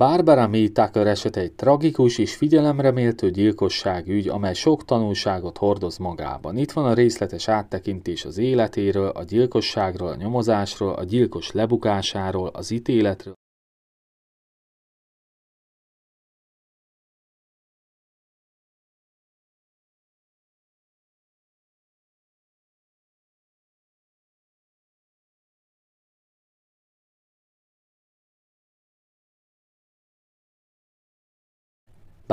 Barbara Tucker eset egy tragikus és figyelemreméltő ügy, amely sok tanulságot hordoz magában. Itt van a részletes áttekintés az életéről, a gyilkosságról, a nyomozásról, a gyilkos lebukásáról, az ítéletről,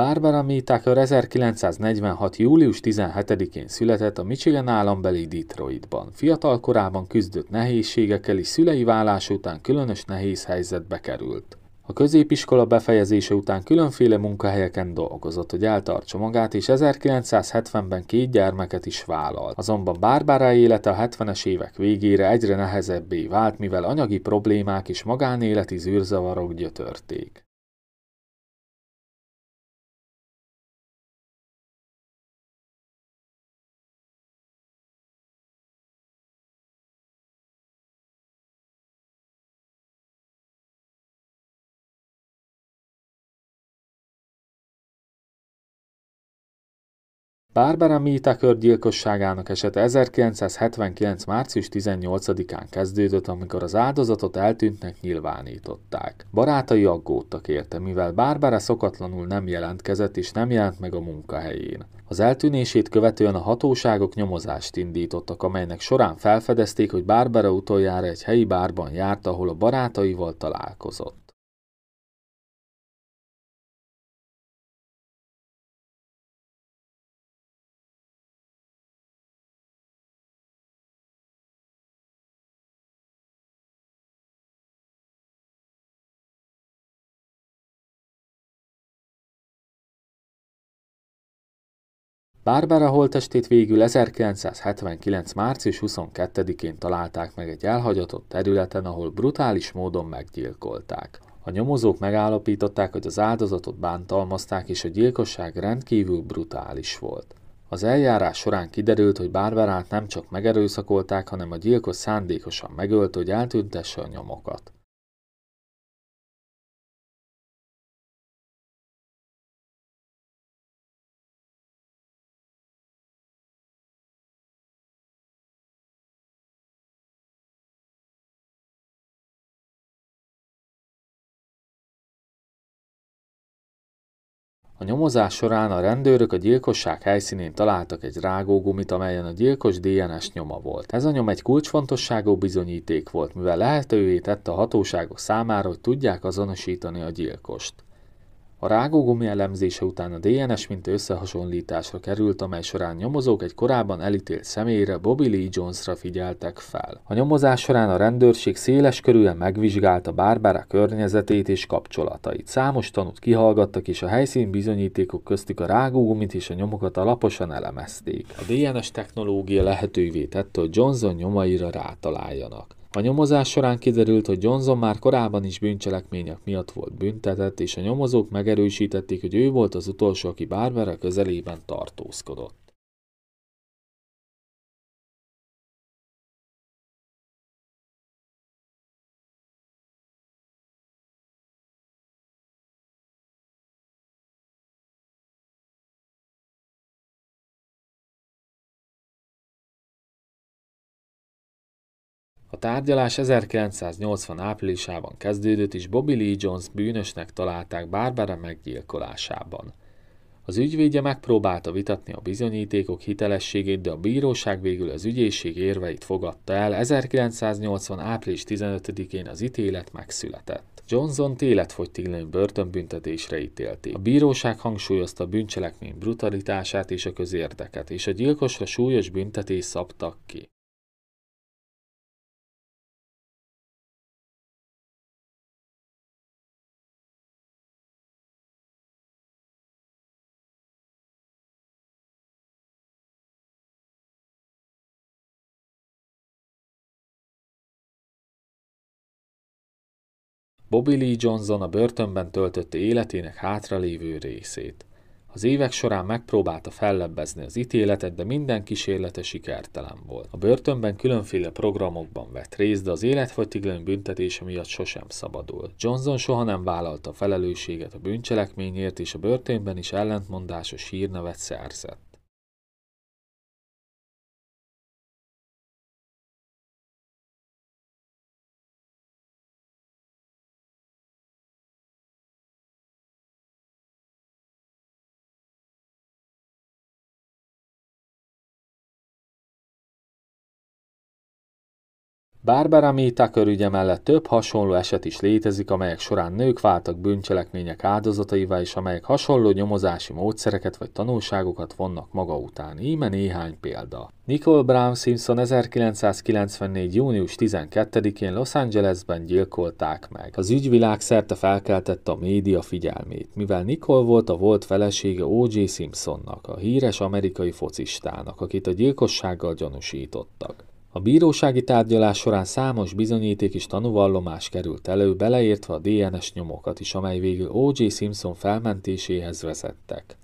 Barbara Meetaker 1946. július 17-én született a Michigan állambeli Detroitban. Fiatal korában küzdött nehézségekkel és szülei vállás után különös nehéz helyzetbe került. A középiskola befejezése után különféle munkahelyeken dolgozott, hogy eltartsa magát, és 1970-ben két gyermeket is vállalt. Azonban Bárbára élete a 70-es évek végére egyre nehezebbé vált, mivel anyagi problémák és magánéleti zűrzavarok gyötörték. Barbara Mita gyilkosságának esete 1979. március 18-án kezdődött, amikor az áldozatot eltűntnek nyilvánították. Barátai aggódtak érte, mivel Barbara szokatlanul nem jelentkezett és nem jelent meg a munkahelyén. Az eltűnését követően a hatóságok nyomozást indítottak, amelynek során felfedezték, hogy Barbara utoljára egy helyi bárban járt, ahol a barátaival találkozott. Bárbara holtestét végül 1979. március 22-én találták meg egy elhagyatott területen, ahol brutális módon meggyilkolták. A nyomozók megállapították, hogy az áldozatot bántalmazták, és a gyilkosság rendkívül brutális volt. Az eljárás során kiderült, hogy Bárberát nem csak megerőszakolták, hanem a gyilkos szándékosan megölt, hogy eltüntesse a nyomokat. A nyomozás során a rendőrök a gyilkosság helyszínén találtak egy rágógumit, amelyen a gyilkos DNS nyoma volt. Ez a nyom egy kulcsfontosságú bizonyíték volt, mivel lehetővé tette a hatóságok számára, hogy tudják azonosítani a gyilkost. A rágógumi elemzése után a DNS minta összehasonlításra került, amely során nyomozók egy korábban elítélt személyre Bobby Lee Jonesra figyeltek fel. A nyomozás során a rendőrség széles körűen megvizsgálta Barbara környezetét és kapcsolatait. Számos tanút kihallgattak és a helyszín bizonyítékok köztük a rágógumit és a nyomokat alaposan elemezték. A DNS technológia lehetővé tette, hogy Johnson nyomaira rátaláljanak. A nyomozás során kiderült, hogy Johnson már korábban is bűncselekmények miatt volt büntetett, és a nyomozók megerősítették, hogy ő volt az utolsó, aki Barbara közelében tartózkodott. tárgyalás 1980 áprilisában kezdődött, és Bobby Lee Jones bűnösnek találták Barbara meggyilkolásában. Az ügyvédje megpróbálta vitatni a bizonyítékok hitelességét, de a bíróság végül az ügyészség érveit fogadta el, 1980. április 15-én az ítélet megszületett. Johnson életfogytiglani börtönbüntetésre ítélték. A bíróság hangsúlyozta a bűncselekmény brutalitását és a közérdeket, és a gyilkosra súlyos büntetés szabtak ki. Bobby Lee Johnson a börtönben töltött életének hátralévő részét. Az évek során megpróbálta fellebbezni az ítéletet, de minden kísérlete sikertelen volt. A börtönben különféle programokban vett részt, de az életfogytiglani büntetése miatt sosem szabadult. Johnson soha nem vállalta felelősséget a bűncselekményért, és a börtönben is ellentmondásos hírnevet szerzett. Barbara May Tucker ügye mellett több hasonló eset is létezik, amelyek során nők váltak bűncselekmények áldozataivá, és amelyek hasonló nyomozási módszereket vagy tanulságokat vonnak maga után. Íme néhány példa. Nicole Brown Simpson 1994. június 12-én Los Angelesben gyilkolták meg. Az ügy világszerte felkeltette a média figyelmét, mivel Nicole volt a volt felesége O.J. Simpsonnak, a híres amerikai focistának, akit a gyilkossággal gyanúsítottak. A bírósági tárgyalás során számos bizonyíték és tanúvallomás került elő, beleértve a DNS nyomokat is, amely végül O.J. Simpson felmentéséhez vezettek.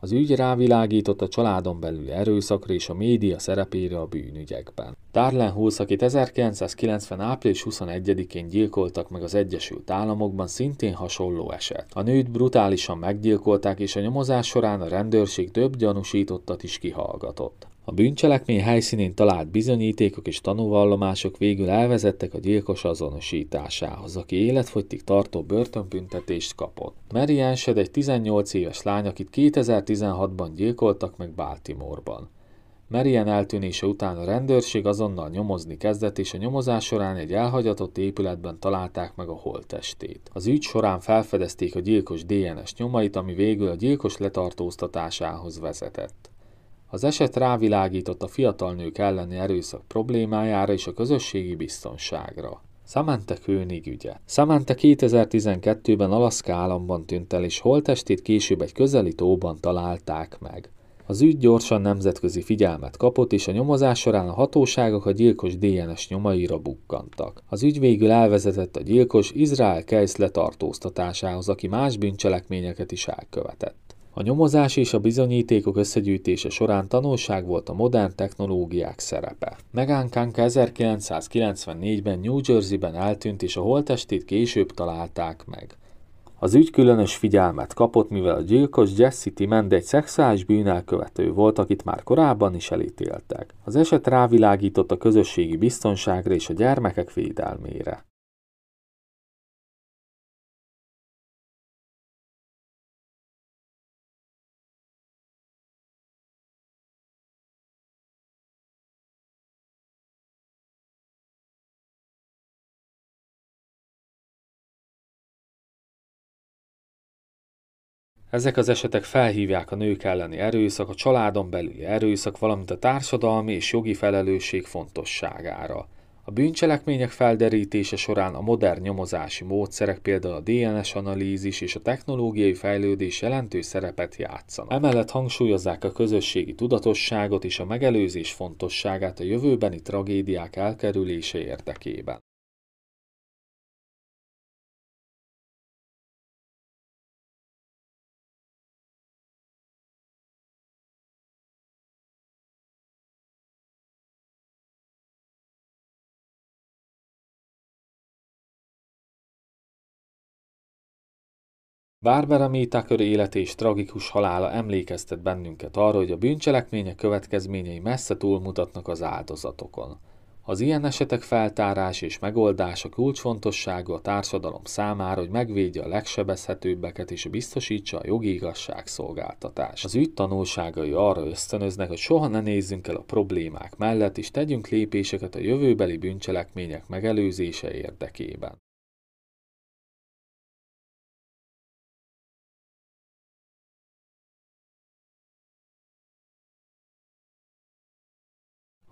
Az ügy rávilágított a családon belüli erőszakra és a média szerepére a bűnügyekben. Darlene Hulsz, akit 1990. április 21-én gyilkoltak meg az Egyesült Államokban, szintén hasonló eset. A nőt brutálisan meggyilkolták, és a nyomozás során a rendőrség több gyanúsítottat is kihallgatott. A bűncselekmény helyszínén talált bizonyítékok és tanúvallomások végül elvezettek a gyilkos azonosításához, aki életfogytig tartó börtönbüntetést kapott. Mary egy 18 éves lány, akit 2016-ban gyilkoltak meg Baltimore-ban. Merien eltűnése után a rendőrség azonnal nyomozni kezdett, és a nyomozás során egy elhagyatott épületben találták meg a holttestét. Az ügy során felfedezték a gyilkos DNS nyomait, ami végül a gyilkos letartóztatásához vezetett. Az eset rávilágított a fiatal nők elleni erőszak problémájára és a közösségi biztonságra. Samantha König ügye. Samantha 2012-ben Alaszka államban tűnt el, és holtestét később egy közeli tóban találták meg. Az ügy gyorsan nemzetközi figyelmet kapott, és a nyomozás során a hatóságok a gyilkos DNS nyomaira bukkantak. Az ügy végül elvezetett a gyilkos Izrael Keisz letartóztatásához, aki más bűncselekményeket is elkövetett. A nyomozás és a bizonyítékok összegyűjtése során tanulság volt a modern technológiák szerepe. Megán Kanka 1994-ben New Jersey-ben eltűnt és a holttestét később találták meg. Az ügy különös figyelmet kapott, mivel a gyilkos Jesse Timend egy szexuális bűnelkövető volt, akit már korábban is elítéltek. Az eset rávilágított a közösségi biztonságra és a gyermekek védelmére. Ezek az esetek felhívják a nők elleni erőszak, a családon belüli erőszak, valamint a társadalmi és jogi felelősség fontosságára. A bűncselekmények felderítése során a modern nyomozási módszerek, például a DNS analízis és a technológiai fejlődés jelentős szerepet játszanak. Emellett hangsúlyozzák a közösségi tudatosságot és a megelőzés fontosságát a jövőbeni tragédiák elkerülése érdekében. Bárbara Métakör élete és tragikus halála emlékeztet bennünket arra, hogy a bűncselekmények következményei messze túlmutatnak az áldozatokon. Az ilyen esetek feltárás és megoldása kulcsfontosságú a társadalom számára, hogy megvédje a legsebezhetőbbeket és biztosítsa a jogi igazságszolgáltatást. Az ügy tanulságai arra ösztönöznek, hogy soha ne nézzünk el a problémák mellett, és tegyünk lépéseket a jövőbeli bűncselekmények megelőzése érdekében.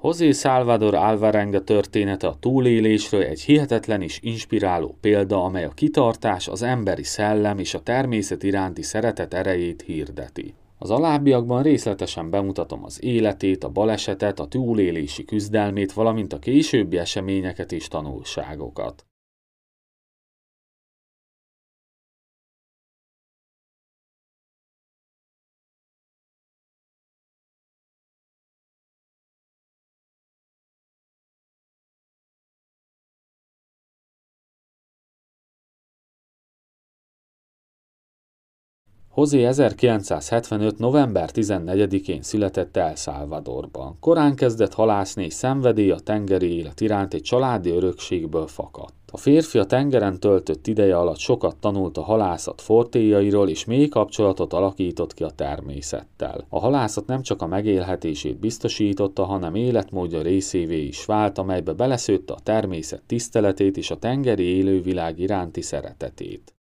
José Salvador Alvarenga története a túlélésről egy hihetetlen és inspiráló példa, amely a kitartás, az emberi szellem és a természet iránti szeretet erejét hirdeti. Az alábbiakban részletesen bemutatom az életét, a balesetet, a túlélési küzdelmét, valamint a későbbi eseményeket és tanulságokat. Hozé 1975. november 14-én született El Salvadorban. Korán kezdett halászni, és szenvedély a tengeri élet iránt egy családi örökségből fakadt. A férfi a tengeren töltött ideje alatt sokat tanult a halászat fortéjairól, és mély kapcsolatot alakított ki a természettel. A halászat nem csak a megélhetését biztosította, hanem életmódja részévé is vált, amelybe beleszőtte a természet tiszteletét és a tengeri élővilág iránti szeretetét.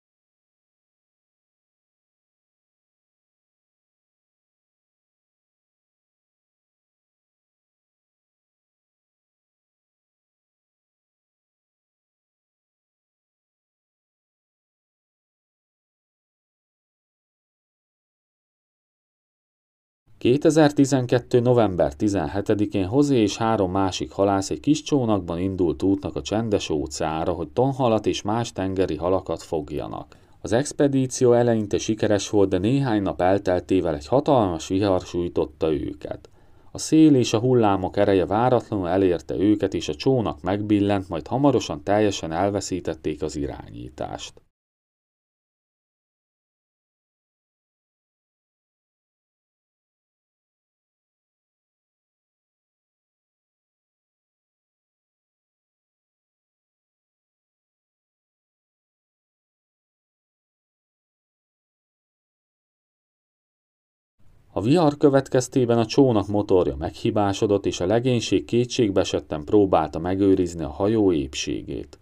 2012. november 17-én Hozé és három másik halász egy kis csónakban indult útnak a csendes óceánra, hogy tonhalat és más tengeri halakat fogjanak. Az expedíció eleinte sikeres volt, de néhány nap elteltével egy hatalmas vihar sújtotta őket. A szél és a hullámok ereje váratlanul elérte őket, és a csónak megbillent, majd hamarosan teljesen elveszítették az irányítást. A vihar következtében a csónak motorja meghibásodott, és a legénység kétségbesetten próbálta megőrizni a hajó épségét.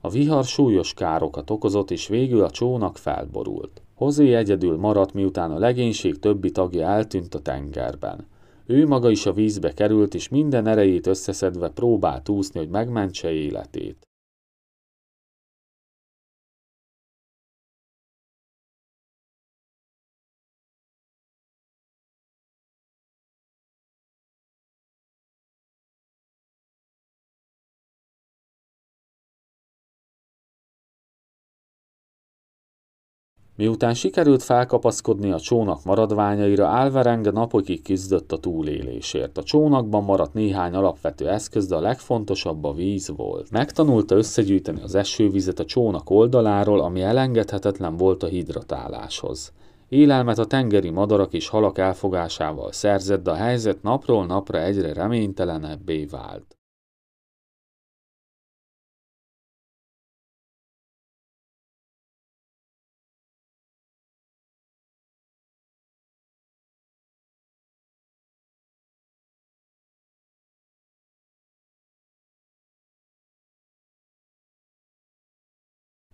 A vihar súlyos károkat okozott, és végül a csónak felborult. Hozé egyedül maradt, miután a legénység többi tagja eltűnt a tengerben. Ő maga is a vízbe került, és minden erejét összeszedve próbált úszni, hogy megmentse életét. Miután sikerült felkapaszkodni a csónak maradványaira, Álverenge napokig küzdött a túlélésért. A csónakban maradt néhány alapvető eszköz, de a legfontosabb a víz volt. Megtanulta összegyűjteni az esővizet a csónak oldaláról, ami elengedhetetlen volt a hidratáláshoz. Élelmet a tengeri madarak és halak elfogásával szerzett, de a helyzet napról napra egyre reménytelenebbé vált.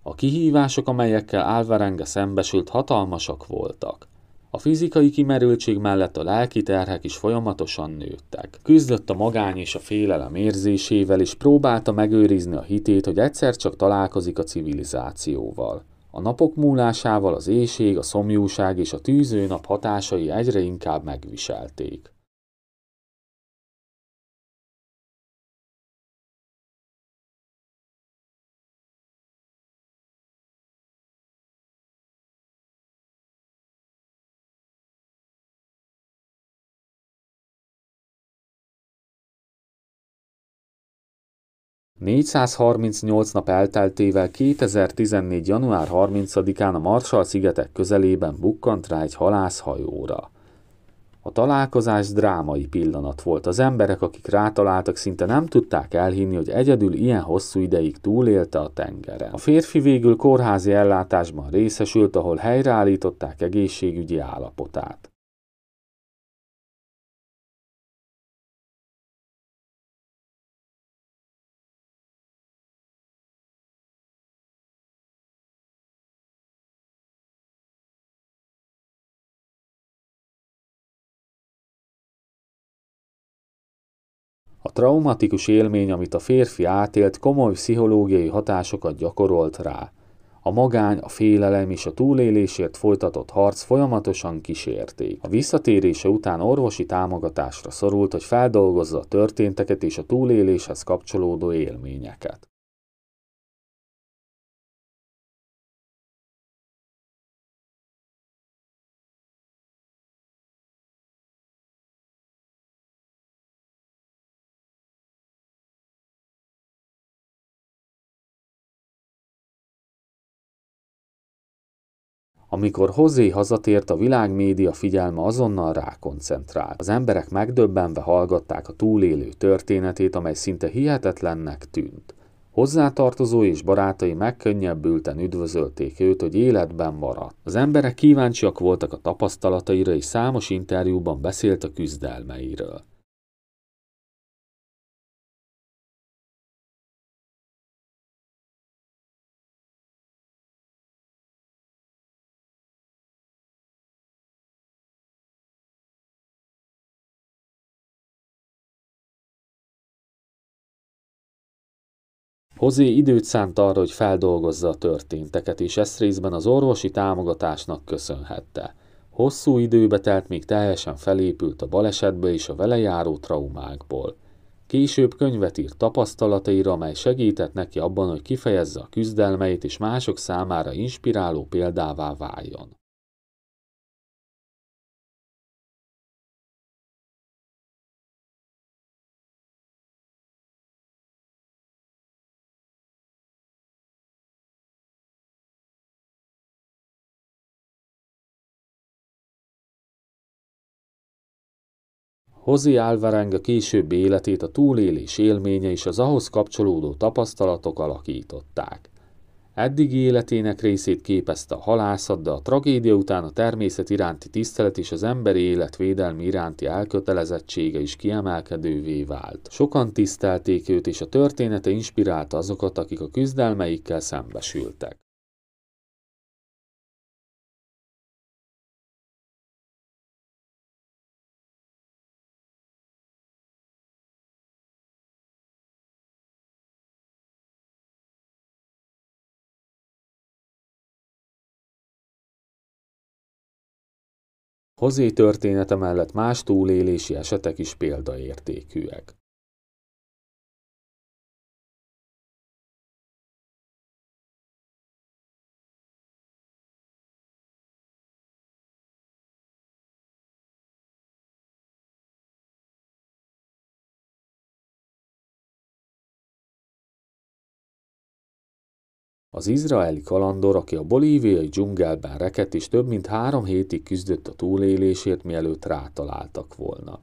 A kihívások, amelyekkel Álvarenge szembesült, hatalmasak voltak. A fizikai kimerültség mellett a lelki terhek is folyamatosan nőttek. Küzdött a magány és a félelem érzésével, és próbálta megőrizni a hitét, hogy egyszer csak találkozik a civilizációval. A napok múlásával az éjség, a szomjúság és a tűző nap hatásai egyre inkább megviselték. 438 nap elteltével 2014. január 30-án a Marshall-szigetek közelében bukkant rá egy halászhajóra. A találkozás drámai pillanat volt. Az emberek, akik rátaláltak, szinte nem tudták elhinni, hogy egyedül ilyen hosszú ideig túlélte a tengeren. A férfi végül kórházi ellátásban részesült, ahol helyreállították egészségügyi állapotát. A traumatikus élmény, amit a férfi átélt, komoly pszichológiai hatásokat gyakorolt rá. A magány, a félelem és a túlélésért folytatott harc folyamatosan kísérték. A visszatérése után orvosi támogatásra szorult, hogy feldolgozza a történteket és a túléléshez kapcsolódó élményeket. Amikor Hozé hazatért, a világ média figyelme azonnal rákoncentrált. Az emberek megdöbbenve hallgatták a túlélő történetét, amely szinte hihetetlennek tűnt. Hozzátartozó és barátai megkönnyebbülten üdvözölték őt, hogy életben maradt. Az emberek kíváncsiak voltak a tapasztalataira, és számos interjúban beszélt a küzdelmeiről. Hozé időt szánt arra, hogy feldolgozza a történteket, és ezt részben az orvosi támogatásnak köszönhette. Hosszú időbe telt, míg teljesen felépült a balesetből és a vele járó traumákból. Később könyvet írt tapasztalataira, amely segített neki abban, hogy kifejezze a küzdelmeit és mások számára inspiráló példává váljon. Hozi a későbbi életét a túlélés élménye és az ahhoz kapcsolódó tapasztalatok alakították. Eddigi életének részét képezte a halászat, de a tragédia után a természet iránti tisztelet és az emberi élet védelmi iránti elkötelezettsége is kiemelkedővé vált. Sokan tisztelték őt, és a története inspirálta azokat, akik a küzdelmeikkel szembesültek. Hozé története mellett más túlélési esetek is példaértékűek. Az izraeli kalandor, aki a bolíviai dzsungelben rekedt és több mint három hétig küzdött a túlélésért, mielőtt rátaláltak volna.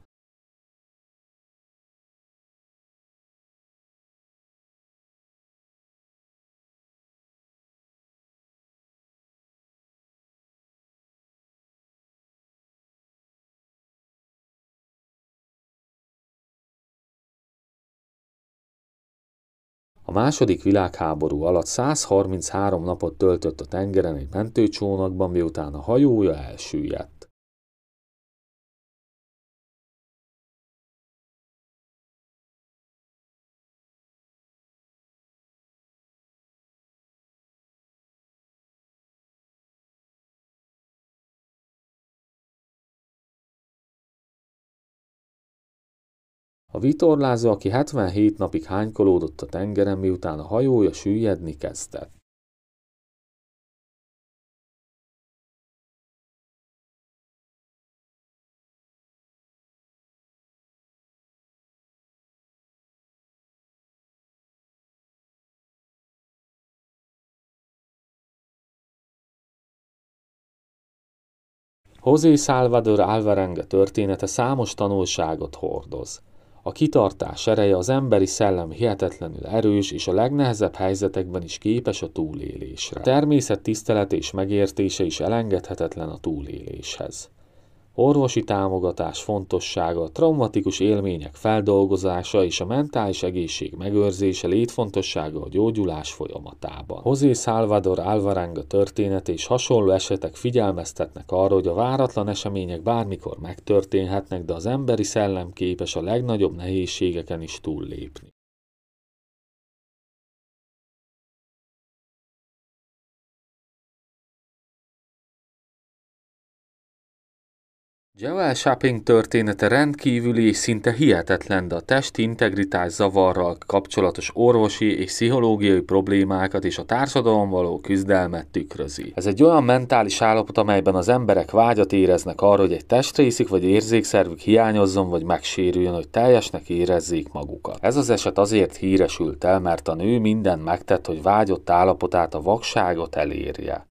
A második világháború alatt 133 napot töltött a tengeren egy mentőcsónakban, miután a hajója elsüllyedt. A vitorlázó, aki 77 napig hánykolódott a tengeren, miután a hajója süllyedni kezdett. José Salvador Alvaranga története számos tanulságot hordoz. A kitartás ereje az emberi szellem hihetetlenül erős, és a legnehezebb helyzetekben is képes a túlélésre. A természet tisztelet és megértése is elengedhetetlen a túléléshez. Orvosi támogatás fontossága, traumatikus élmények feldolgozása és a mentális egészség megőrzése létfontossága a gyógyulás folyamatában. José Salvador Alvarenga története és hasonló esetek figyelmeztetnek arra, hogy a váratlan események bármikor megtörténhetnek, de az emberi szellem képes a legnagyobb nehézségeken is túllépni. Jewel Shopping története rendkívüli és szinte hihetetlen, de a testi integritás zavarral kapcsolatos orvosi és pszichológiai problémákat és a társadalom való küzdelmet tükrözi. Ez egy olyan mentális állapot, amelyben az emberek vágyat éreznek arra, hogy egy testrészük vagy érzékszervük hiányozzon vagy megsérüljön, hogy teljesnek érezzék magukat. Ez az eset azért híresült el, mert a nő minden megtett, hogy vágyott állapotát, a vakságot elérje.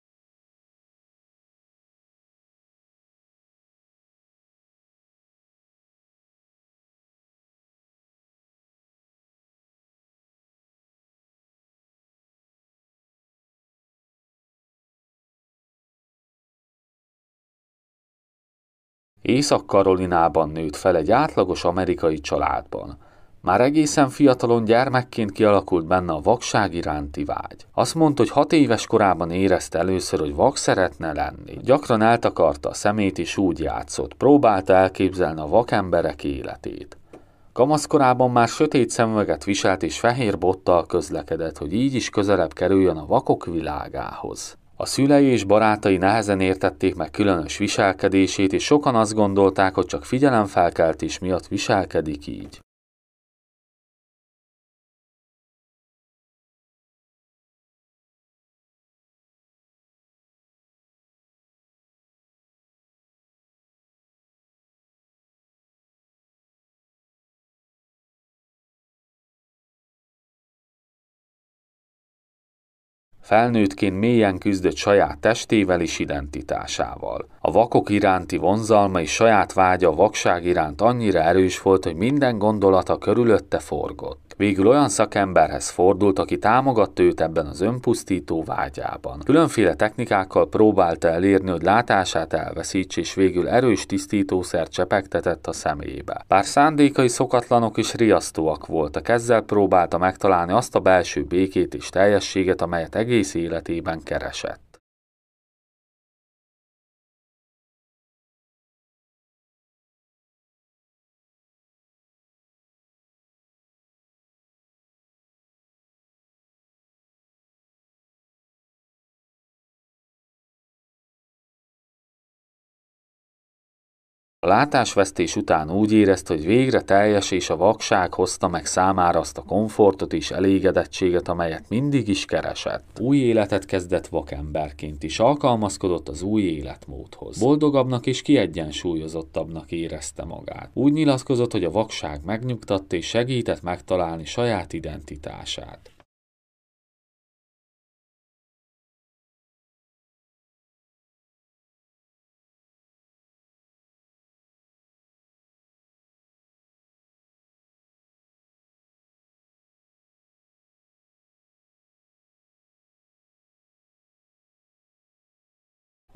Észak-Karolinában nőtt fel egy átlagos amerikai családban. Már egészen fiatalon gyermekként kialakult benne a vakság iránti vágy. Azt mondta, hogy hat éves korában érezte először, hogy vak szeretne lenni. Gyakran eltakarta a szemét és úgy játszott, próbálta elképzelni a vakemberek életét. Kamaszkorában már sötét szemüveget viselt és fehér bottal közlekedett, hogy így is közelebb kerüljön a vakok világához. A szülei és barátai nehezen értették meg különös viselkedését, és sokan azt gondolták, hogy csak figyelemfelkeltés miatt viselkedik így. Felnőttként mélyen küzdött saját testével és identitásával. A vakok iránti vonzalma és saját vágya a vakság iránt annyira erős volt, hogy minden gondolata körülötte forgott. Végül olyan szakemberhez fordult, aki támogatta őt ebben az önpusztító vágyában. Különféle technikákkal próbálta elérni, hogy látását elveszíts, és végül erős tisztítószer csepegtetett a szemébe. Bár szándékai szokatlanok és riasztóak voltak, ezzel próbálta megtalálni azt a belső békét és teljességet, amelyet egész életében keresett. látásvesztés után úgy érezte, hogy végre teljes és a vakság hozta meg számára azt a komfortot és elégedettséget, amelyet mindig is keresett. Új életet kezdett vakemberként is, alkalmazkodott az új életmódhoz. Boldogabbnak és kiegyensúlyozottabbnak érezte magát. Úgy nyilatkozott, hogy a vakság megnyugtatta és segített megtalálni saját identitását.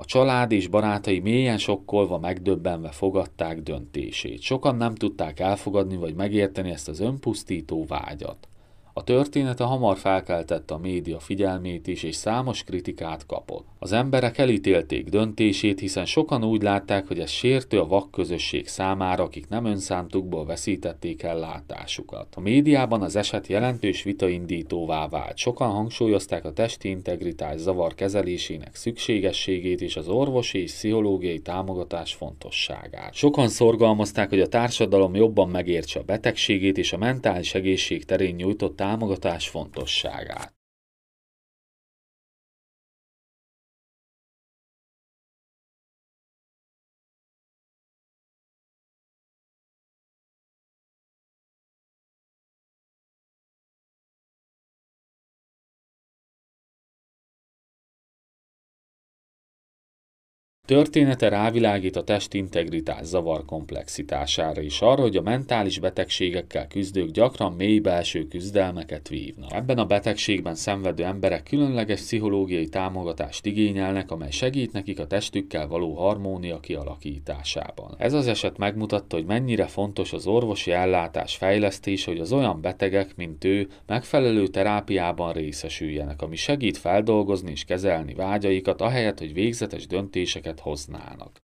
A család és barátai mélyen sokkolva, megdöbbenve fogadták döntését. Sokan nem tudták elfogadni vagy megérteni ezt az önpusztító vágyat. A története hamar felkeltette a média figyelmét is, és számos kritikát kapott. Az emberek elítélték döntését, hiszen sokan úgy látták, hogy ez sértő a vak közösség számára, akik nem önszántukból veszítették el látásukat. A médiában az eset jelentős vitaindítóvá vált. Sokan hangsúlyozták a testi integritás zavar kezelésének szükségességét és az orvosi és pszichológiai támogatás fontosságát. Sokan szorgalmazták, hogy a társadalom jobban megértse a betegségét és a mentális egészség terén nyújtott támogatás fontosságát. Története rávilágít a testintegritás zavar komplexitására is arra, hogy a mentális betegségekkel küzdők gyakran mély belső küzdelmeket vívnak. Ebben a betegségben szenvedő emberek különleges pszichológiai támogatást igényelnek, amely segít nekik a testükkel való harmónia kialakításában. Ez az eset megmutatta, hogy mennyire fontos az orvosi ellátás fejlesztése, hogy az olyan betegek, mint ő, megfelelő terápiában részesüljenek, ami segít feldolgozni és kezelni vágyaikat, ahelyett, hogy végzetes döntéseket hoznának.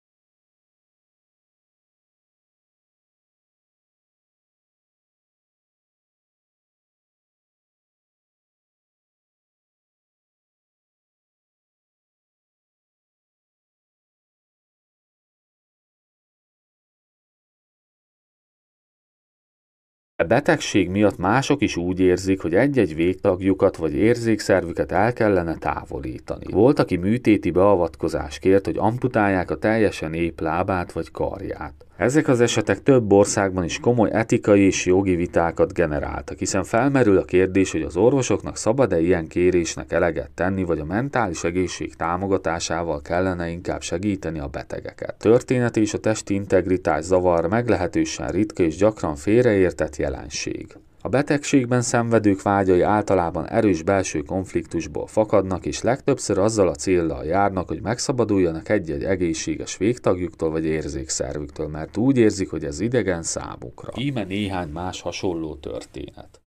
E betegség miatt mások is úgy érzik, hogy egy-egy végtagjukat vagy érzékszervüket el kellene távolítani. Volt, aki műtéti beavatkozás kért, hogy amputálják a teljesen ép lábát vagy karját. Ezek az esetek több országban is komoly etikai és jogi vitákat generáltak, hiszen felmerül a kérdés, hogy az orvosoknak szabad-e ilyen kérésnek eleget tenni, vagy a mentális egészség támogatásával kellene inkább segíteni a betegeket. Történet és a testi integritás zavar meglehetősen ritka és gyakran félreértett jelenség. A betegségben szenvedők vágyai általában erős belső konfliktusból fakadnak, és legtöbbször azzal a céllal járnak, hogy megszabaduljanak egy-egy egészséges végtagjuktól vagy érzékszervüktől, mert úgy érzik, hogy ez idegen számukra. Íme néhány más hasonló történet.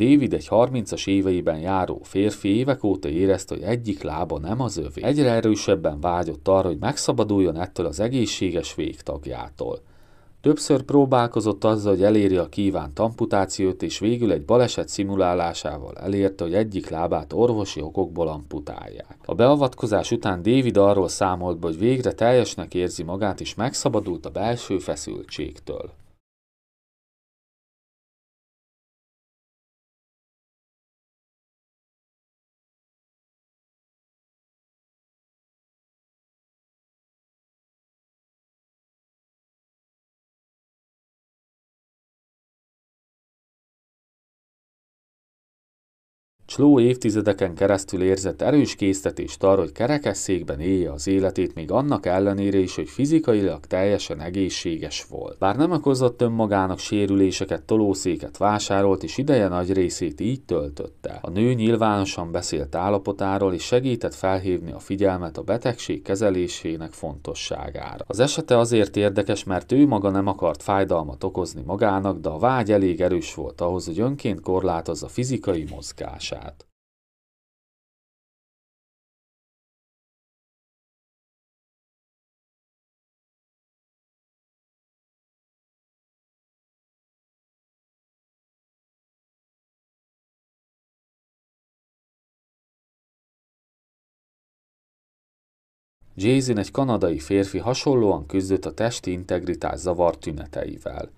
David egy 30-as éveiben járó férfi évek óta érezte, hogy egyik lába nem az övé. Egyre erősebben vágyott arra, hogy megszabaduljon ettől az egészséges végtagjától. Többször próbálkozott azzal, hogy elérje a kívánt amputációt, és végül egy baleset szimulálásával elérte, hogy egyik lábát orvosi okokból amputálják. A beavatkozás után David arról számolt be, hogy végre teljesnek érzi magát, és megszabadult a belső feszültségtől. Csló évtizedeken keresztül érzett erős késztetést arra, hogy kerekesszékben élje az életét, még annak ellenére is, hogy fizikailag teljesen egészséges volt. Bár nem okozott önmagának sérüléseket, tolószéket vásárolt, és ideje nagy részét így töltötte. A nő nyilvánosan beszélt állapotáról, és segített felhívni a figyelmet a betegség kezelésének fontosságára. Az esete azért érdekes, mert ő maga nem akart fájdalmat okozni magának, de a vágy elég erős volt ahhoz, hogy önként korlátozza fizikai mozgását. Jason egy kanadai férfi hasonlóan küzdött a testi integritás zavar tüneteivel.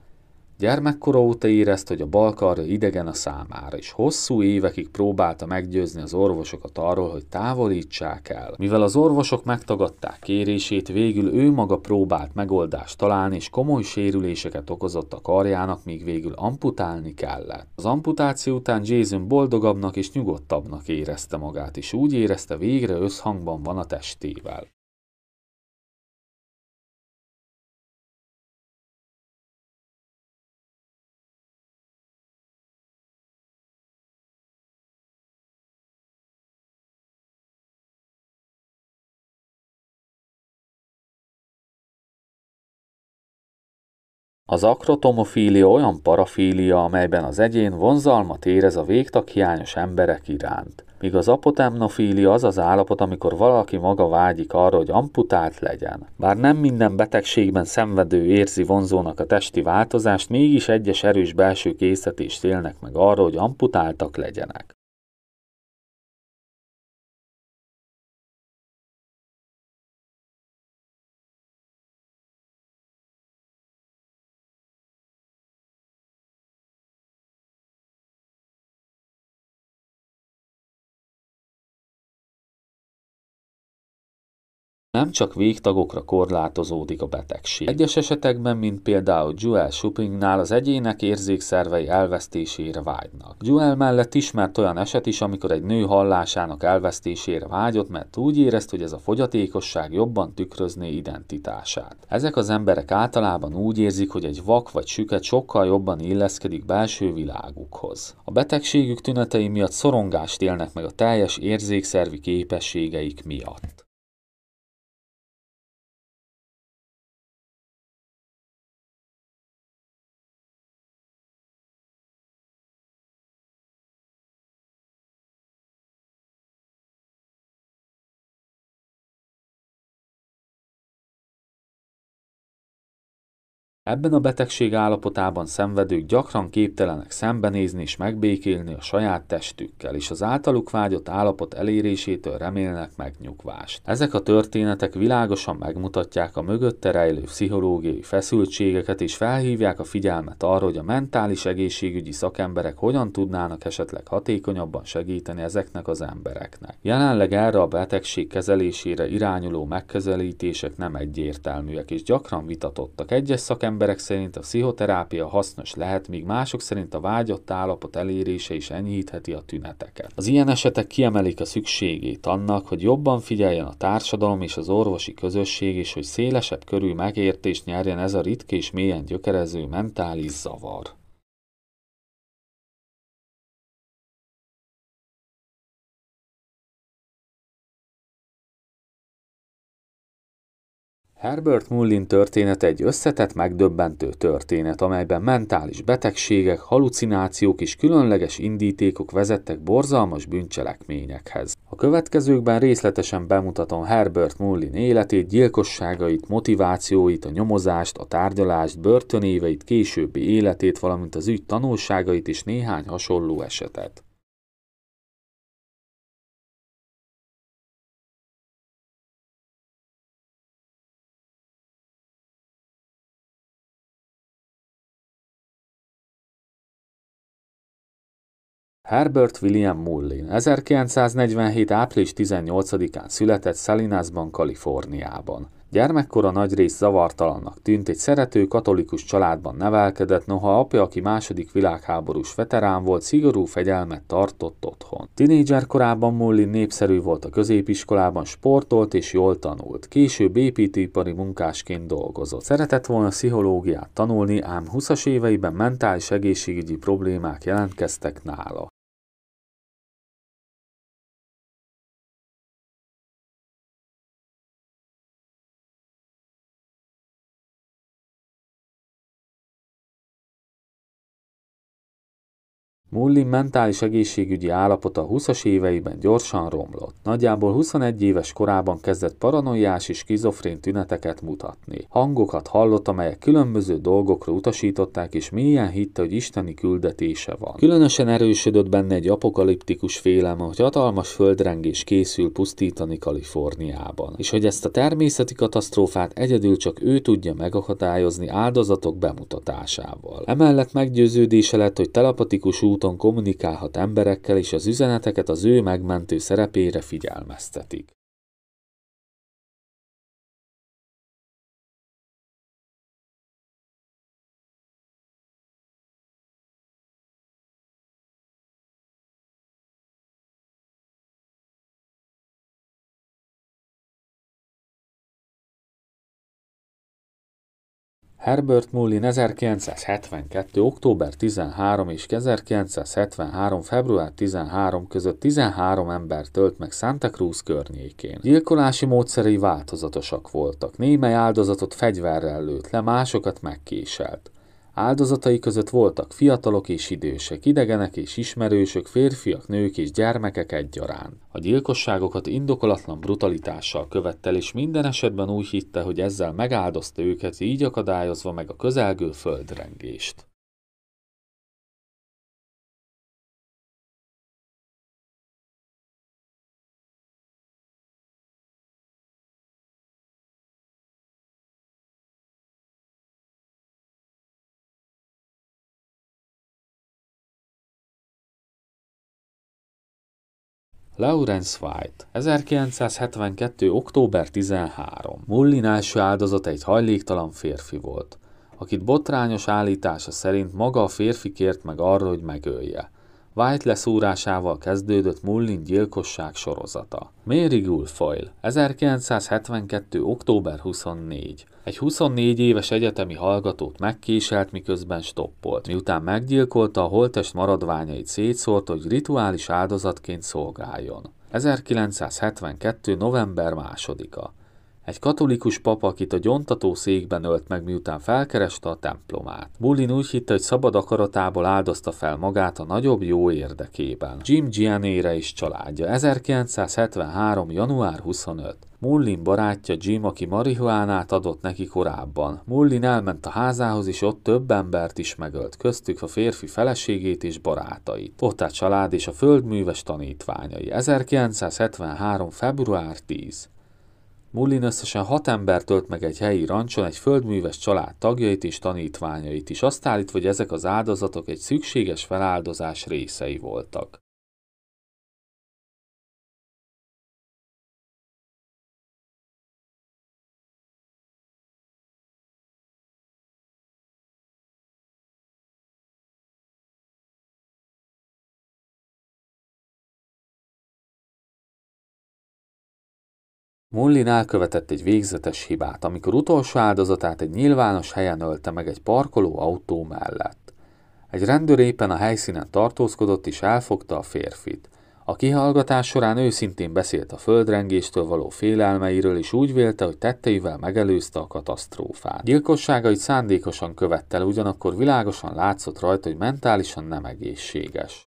Gyermekkora óta érezte, hogy a balkarja idegen a számára, és hosszú évekig próbálta meggyőzni az orvosokat arról, hogy távolítsák el. Mivel az orvosok megtagadták kérését, végül ő maga próbált megoldást találni, és komoly sérüléseket okozott a karjának, míg végül amputálni kellett. Az amputáció után Jason boldogabbnak és nyugodtabbnak érezte magát, és úgy érezte végre összhangban van a testével. Az akrotomofília olyan parafília, amelyben az egyén vonzalmat érez a végtag hiányos emberek iránt, míg az apotemnofília az az állapot, amikor valaki maga vágyik arra, hogy amputált legyen. Bár nem minden betegségben szenvedő érzi vonzónak a testi változást, mégis egyes erős belső készítést élnek meg arra, hogy amputáltak legyenek. nem csak végtagokra korlátozódik a betegség. Egyes esetekben, mint például Joel Shoppingnál, az egyének érzékszervei elvesztésére vágynak. Joel mellett ismert olyan eset is, amikor egy nő hallásának elvesztésére vágyott, mert úgy érezt, hogy ez a fogyatékosság jobban tükrözné identitását. Ezek az emberek általában úgy érzik, hogy egy vak vagy süket sokkal jobban illeszkedik belső világukhoz. A betegségük tünetei miatt szorongást élnek meg a teljes érzékszervi képességeik miatt. Ebben a betegség állapotában szenvedők gyakran képtelenek szembenézni és megbékélni a saját testükkel, és az általuk vágyott állapot elérésétől remélnek megnyugvást. Ezek a történetek világosan megmutatják a mögötte rejlő pszichológiai feszültségeket, és felhívják a figyelmet arra, hogy a mentális egészségügyi szakemberek hogyan tudnának esetleg hatékonyabban segíteni ezeknek az embereknek. Jelenleg erre a betegség kezelésére irányuló megközelítések nem egyértelműek, és gyakran vitatottak. Egyes szakemberek emberek szerint a pszichoterápia hasznos lehet, míg mások szerint a vágyott állapot elérése is enyhítheti a tüneteket. Az ilyen esetek kiemelik a szükségét annak, hogy jobban figyeljen a társadalom és az orvosi közösség, és hogy szélesebb körű megértést nyerjen ez a ritka és mélyen gyökerező mentális zavar. Herbert Mullin története egy összetett, megdöbbentő történet, amelyben mentális betegségek, halucinációk és különleges indítékok vezettek borzalmas bűncselekményekhez. A következőkben részletesen bemutatom Herbert Mullin életét, gyilkosságait, motivációit, a nyomozást, a tárgyalást, börtönéveit, későbbi életét, valamint az ügy tanulságait és néhány hasonló esetet. Herbert William Mullin 1947. április 18-án született Salinasban, Kaliforniában. Gyermekkora nagy rész zavartalannak tűnt, egy szerető katolikus családban nevelkedett, noha apja, aki második világháborús veterán volt, szigorú fegyelmet tartott otthon. Tinédzser korában Mullin népszerű volt a középiskolában, sportolt és jól tanult. Később építőipari munkásként dolgozott. Szeretett volna pszichológiát tanulni, ám 20-as éveiben mentális egészségügyi problémák jelentkeztek nála. Mullin mentális egészségügyi állapota 20-as éveiben gyorsan romlott. Nagyjából 21 éves korában kezdett paranoiás és skizofrén tüneteket mutatni. Hangokat hallott, amelyek különböző dolgokra utasították, és mélyen hitte, hogy isteni küldetése van. Különösen erősödött benne egy apokaliptikus félelem, hogy hatalmas földrengés készül pusztítani Kaliforniában, és hogy ezt a természeti katasztrófát egyedül csak ő tudja megakadályozni áldozatok bemutatásával. Emellett meggyőződése lett, hogy telepatikus út úton kommunikálhat emberekkel, és az üzeneteket az ő megmentő szerepére figyelmeztetik. Herbert Mullin 1972. október 13 és 1973. február 13 között 13 ember tölt meg Santa Cruz környékén. Gyilkolási módszerei változatosak voltak, némely áldozatot fegyverrel lőtt le, másokat megkéselt. Áldozatai között voltak fiatalok és idősek, idegenek és ismerősök, férfiak, nők és gyermekek egyaránt. A gyilkosságokat indokolatlan brutalitással követte, és minden esetben úgy hitte, hogy ezzel megáldozta őket, így akadályozva meg a közelgő földrengést. Lawrence White, 1972. október 13. Mullin első áldozat egy hajléktalan férfi volt, akit botrányos állítása szerint maga a férfi kért meg arra, hogy megölje. White leszúrásával kezdődött Mullin gyilkosság sorozata. Mary Gulfoyle, 1972. október 24. Egy 24 éves egyetemi hallgatót megkéselt, miközben stoppolt, miután meggyilkolta a holtest maradványait szétszórt, hogy rituális áldozatként szolgáljon. 1972. november 2-a. Egy katolikus pap, akit a gyontató székben ölt meg, miután felkereste a templomát. Bullin úgy hitte, hogy szabad akaratából áldozta fel magát a nagyobb jó érdekében. Jim Gianére is családja. 1973. január 25. Mullin barátja Jim, aki marihuánát adott neki korábban. Mullin elment a házához, és ott több embert is megölt, köztük a férfi feleségét és barátait. Ott a család és a földműves tanítványai. 1973. február 10. Mullin összesen hat ember tölt meg egy helyi rancson, egy földműves család tagjait és tanítványait is, azt állít, hogy ezek az áldozatok egy szükséges feláldozás részei voltak. Mullin elkövetett egy végzetes hibát, amikor utolsó áldozatát egy nyilvános helyen ölte meg egy parkoló autó mellett. Egy rendőr éppen a helyszínen tartózkodott és elfogta a férfit. A kihallgatás során őszintén beszélt a földrengéstől való félelmeiről, és úgy vélte, hogy tetteivel megelőzte a katasztrófát. Gyilkosságait szándékosan követte el, ugyanakkor világosan látszott rajta, hogy mentálisan nem egészséges.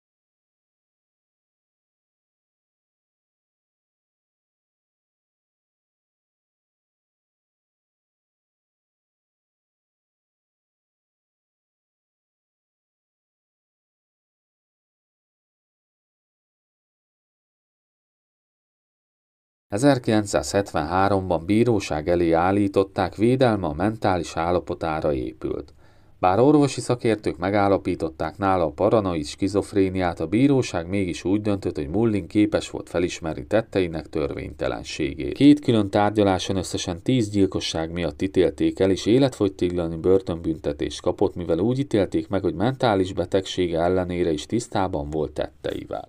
1973-ban bíróság elé állították, védelme a mentális állapotára épült. Bár orvosi szakértők megállapították nála a paranoid skizofréniát, a bíróság mégis úgy döntött, hogy Mullin képes volt felismerni tetteinek törvénytelenségét. Két külön tárgyaláson összesen tíz gyilkosság miatt ítélték el, és életfogytiglani börtönbüntetést kapott, mivel úgy ítélték meg, hogy mentális betegsége ellenére is tisztában volt tetteivel.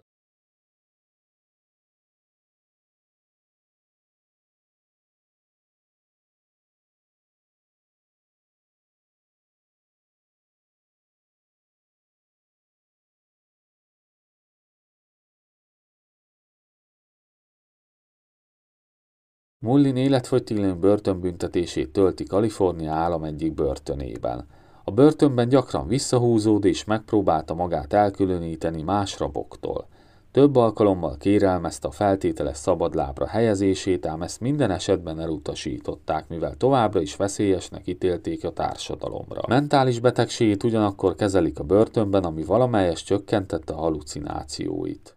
Mullin életfogytiglani börtönbüntetését tölti Kalifornia állam egyik börtönében. A börtönben gyakran visszahúzód és megpróbálta magát elkülöníteni más raboktól. Több alkalommal kérelmezte a feltételes szabadlábra helyezését, ám ezt minden esetben elutasították, mivel továbbra is veszélyesnek ítélték a társadalomra. Mentális betegségét ugyanakkor kezelik a börtönben, ami valamelyes csökkentette a halucinációit.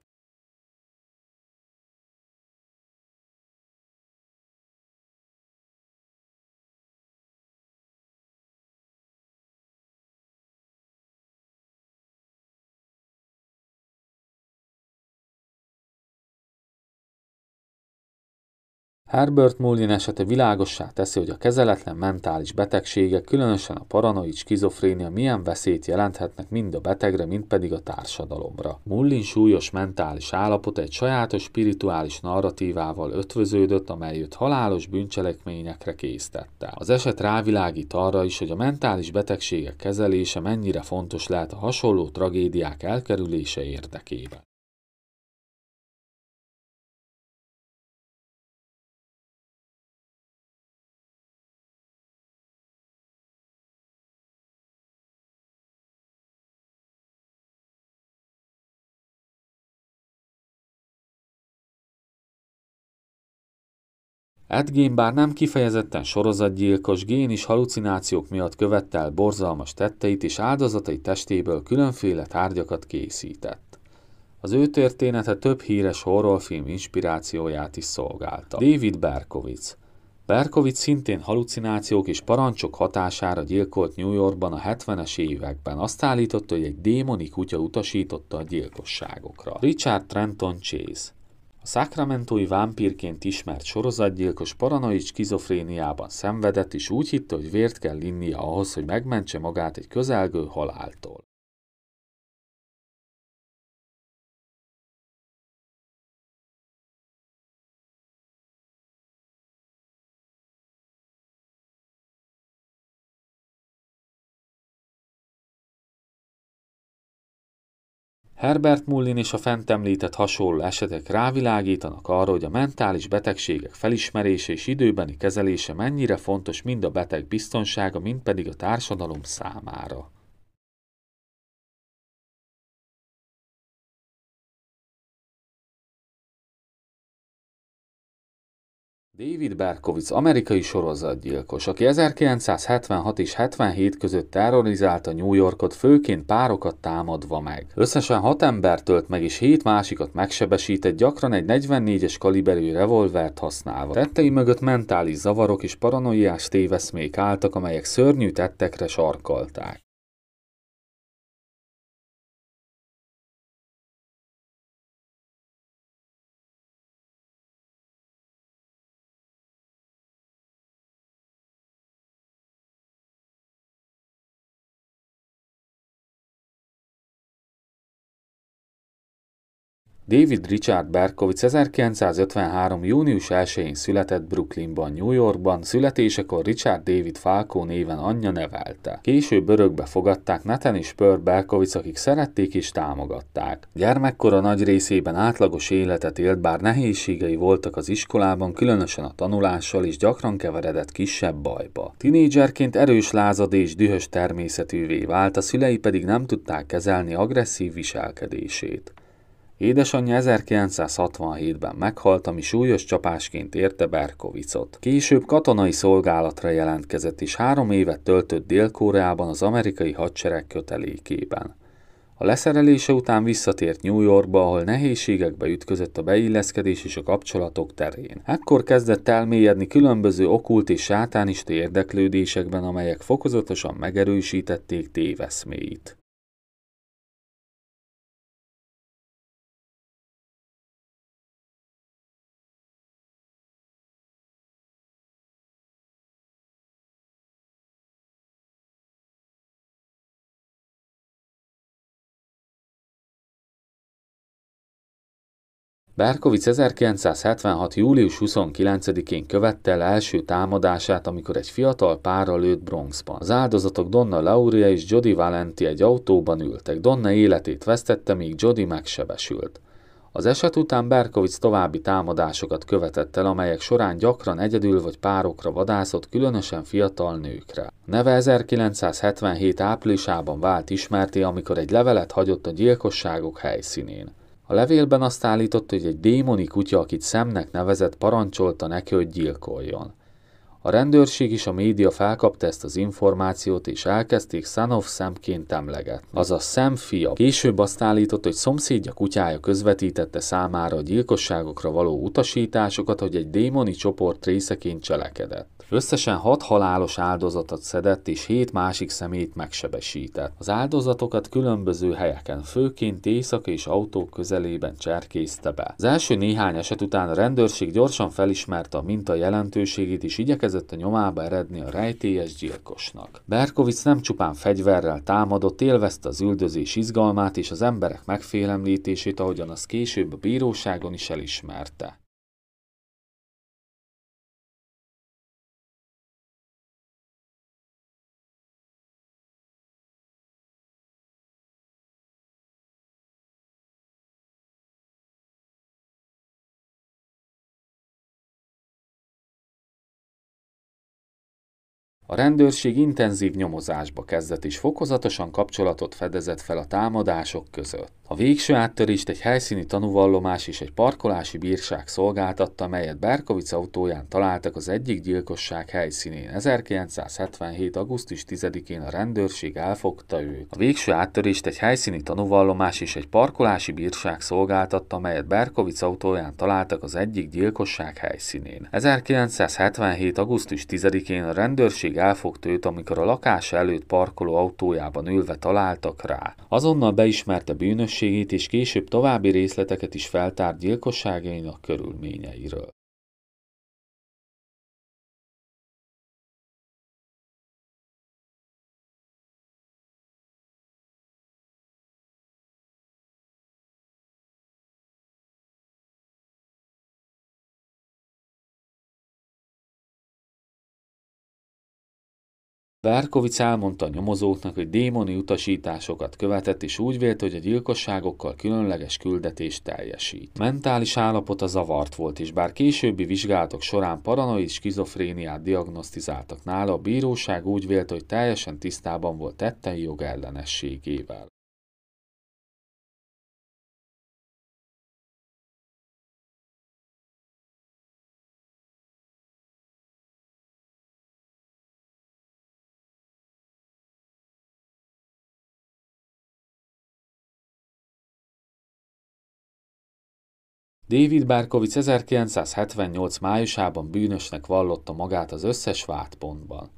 Herbert Mullin esete világossá teszi, hogy a kezeletlen mentális betegségek, különösen a paranoid skizofrénia milyen veszélyt jelenthetnek mind a betegre, mind pedig a társadalomra. Mullin súlyos mentális állapota egy sajátos spirituális narratívával ötvöződött, amely őt halálos bűncselekményekre késztette. Az eset rávilágít arra is, hogy a mentális betegségek kezelése mennyire fontos lehet a hasonló tragédiák elkerülése érdekében. Edgén bár nem kifejezetten sorozatgyilkos, gén is halucinációk miatt követte el borzalmas tetteit, és áldozatai testéből különféle tárgyakat készített. Az ő története több híres horrorfilm inspirációját is szolgálta. David Berkovic Berkovic szintén halucinációk és parancsok hatására gyilkolt New Yorkban a 70-es években. Azt állította, hogy egy démoni kutya utasította a gyilkosságokra. Richard Trenton Chase a szakramentói vámpírként ismert sorozatgyilkos paranoid skizofréniában szenvedett, és úgy hitte, hogy vért kell innia ahhoz, hogy megmentse magát egy közelgő haláltól. Herbert Mullin és a fent említett hasonló esetek rávilágítanak arra, hogy a mentális betegségek felismerése és időbeni kezelése mennyire fontos mind a beteg biztonsága, mind pedig a társadalom számára. David Berkowitz amerikai sorozatgyilkos, aki 1976 és 77 között terrorizálta New Yorkot, főként párokat támadva meg. Összesen 6 ember tölt meg és 7 másikat megsebesített, gyakran egy 44-es kaliberű revolvert használva. Tettei mögött mentális zavarok és paranoiás téveszmék álltak, amelyek szörnyű tettekre sarkalták. David Richard Berkowitz 1953. június 1-én született Brooklynban, New Yorkban, születésekor Richard David Falco néven anyja nevelte. Később örökbe fogadták Nathan és Pearl Berkowitz, akik szerették és támogatták. Gyermekkora nagy részében átlagos életet élt, bár nehézségei voltak az iskolában, különösen a tanulással, és gyakran keveredett kisebb bajba. Tinédzserként erős lázad és dühös természetűvé vált, a szülei pedig nem tudták kezelni agresszív viselkedését. Édesanyja 1967-ben meghalt, ami súlyos csapásként érte Berkovicot. Később katonai szolgálatra jelentkezett, és három évet töltött Dél-Koreában az amerikai hadsereg kötelékében. A leszerelése után visszatért New Yorkba, ahol nehézségekbe ütközött a beilleszkedés és a kapcsolatok terén. Ekkor kezdett elmélyedni különböző okult és sátánista érdeklődésekben, amelyek fokozatosan megerősítették téveszméit. Berkovic 1976. július 29-én követte el első támadását, amikor egy fiatal párra lőtt Bronxban. Az áldozatok Donna Lauria és Jody Valenti egy autóban ültek. Donna életét vesztette, míg Jody megsebesült. Az eset után Berkovic további támadásokat követett el, amelyek során gyakran egyedül vagy párokra vadászott, különösen fiatal nőkre. Neve 1977 áprilisában vált ismerté, amikor egy levelet hagyott a gyilkosságok helyszínén. A levélben azt állította, hogy egy démoni kutya, akit szemnek nevezett, parancsolta neki, hogy gyilkoljon. A rendőrség is a média felkapta ezt az információt, és elkezdték Sanov szemként emlegetni. a Sam fia. Később azt állított, hogy szomszédja kutyája közvetítette számára a gyilkosságokra való utasításokat, hogy egy démoni csoport részeként cselekedett. Összesen hat halálos áldozatot szedett és hét másik szemét megsebesített. Az áldozatokat különböző helyeken, főként éjszaka és autók közelében cserkészte be. Az első néhány eset után a rendőrség gyorsan felismerte a minta jelentőségét és igyekezett a nyomába eredni a rejtélyes gyilkosnak. Berkovic nem csupán fegyverrel támadott, élvezte az üldözés izgalmát és az emberek megfélemlítését, ahogyan az később a bíróságon is elismerte. A rendőrség intenzív nyomozásba kezdett és fokozatosan kapcsolatot fedezett fel a támadások között. A végső áttörést egy helyszíni tanúvallomás és egy parkolási bírság szolgáltatta, melyet Berkovic autóján találtak az egyik gyilkosság helyszínén. 1977. augusztus 10-én a rendőrség elfogta őt. A végső áttörést egy helyszíni tanúvallomás és egy parkolási bírság szolgáltatta, melyet Berkovic autóján találtak az egyik gyilkosság helyszínén. 1977. augusztus 10-én a rendőrség elfogta őt, amikor a lakás előtt parkoló autójában ülve találtak rá. Azonnal beismerte bűnös segít, és később további részleteket is feltár gyilkosságainak körülményeiről. Várkovic elmondta a nyomozóknak, hogy démoni utasításokat követett, és úgy vélt, hogy a gyilkosságokkal különleges küldetést teljesít. Mentális állapota zavart volt, és bár későbbi vizsgálatok során paranoid skizofréniát diagnosztizáltak nála, a bíróság úgy vélt, hogy teljesen tisztában volt tettei jogellenességével. David Berkovic 1978. májusában bűnösnek vallotta magát az összes vádpontban.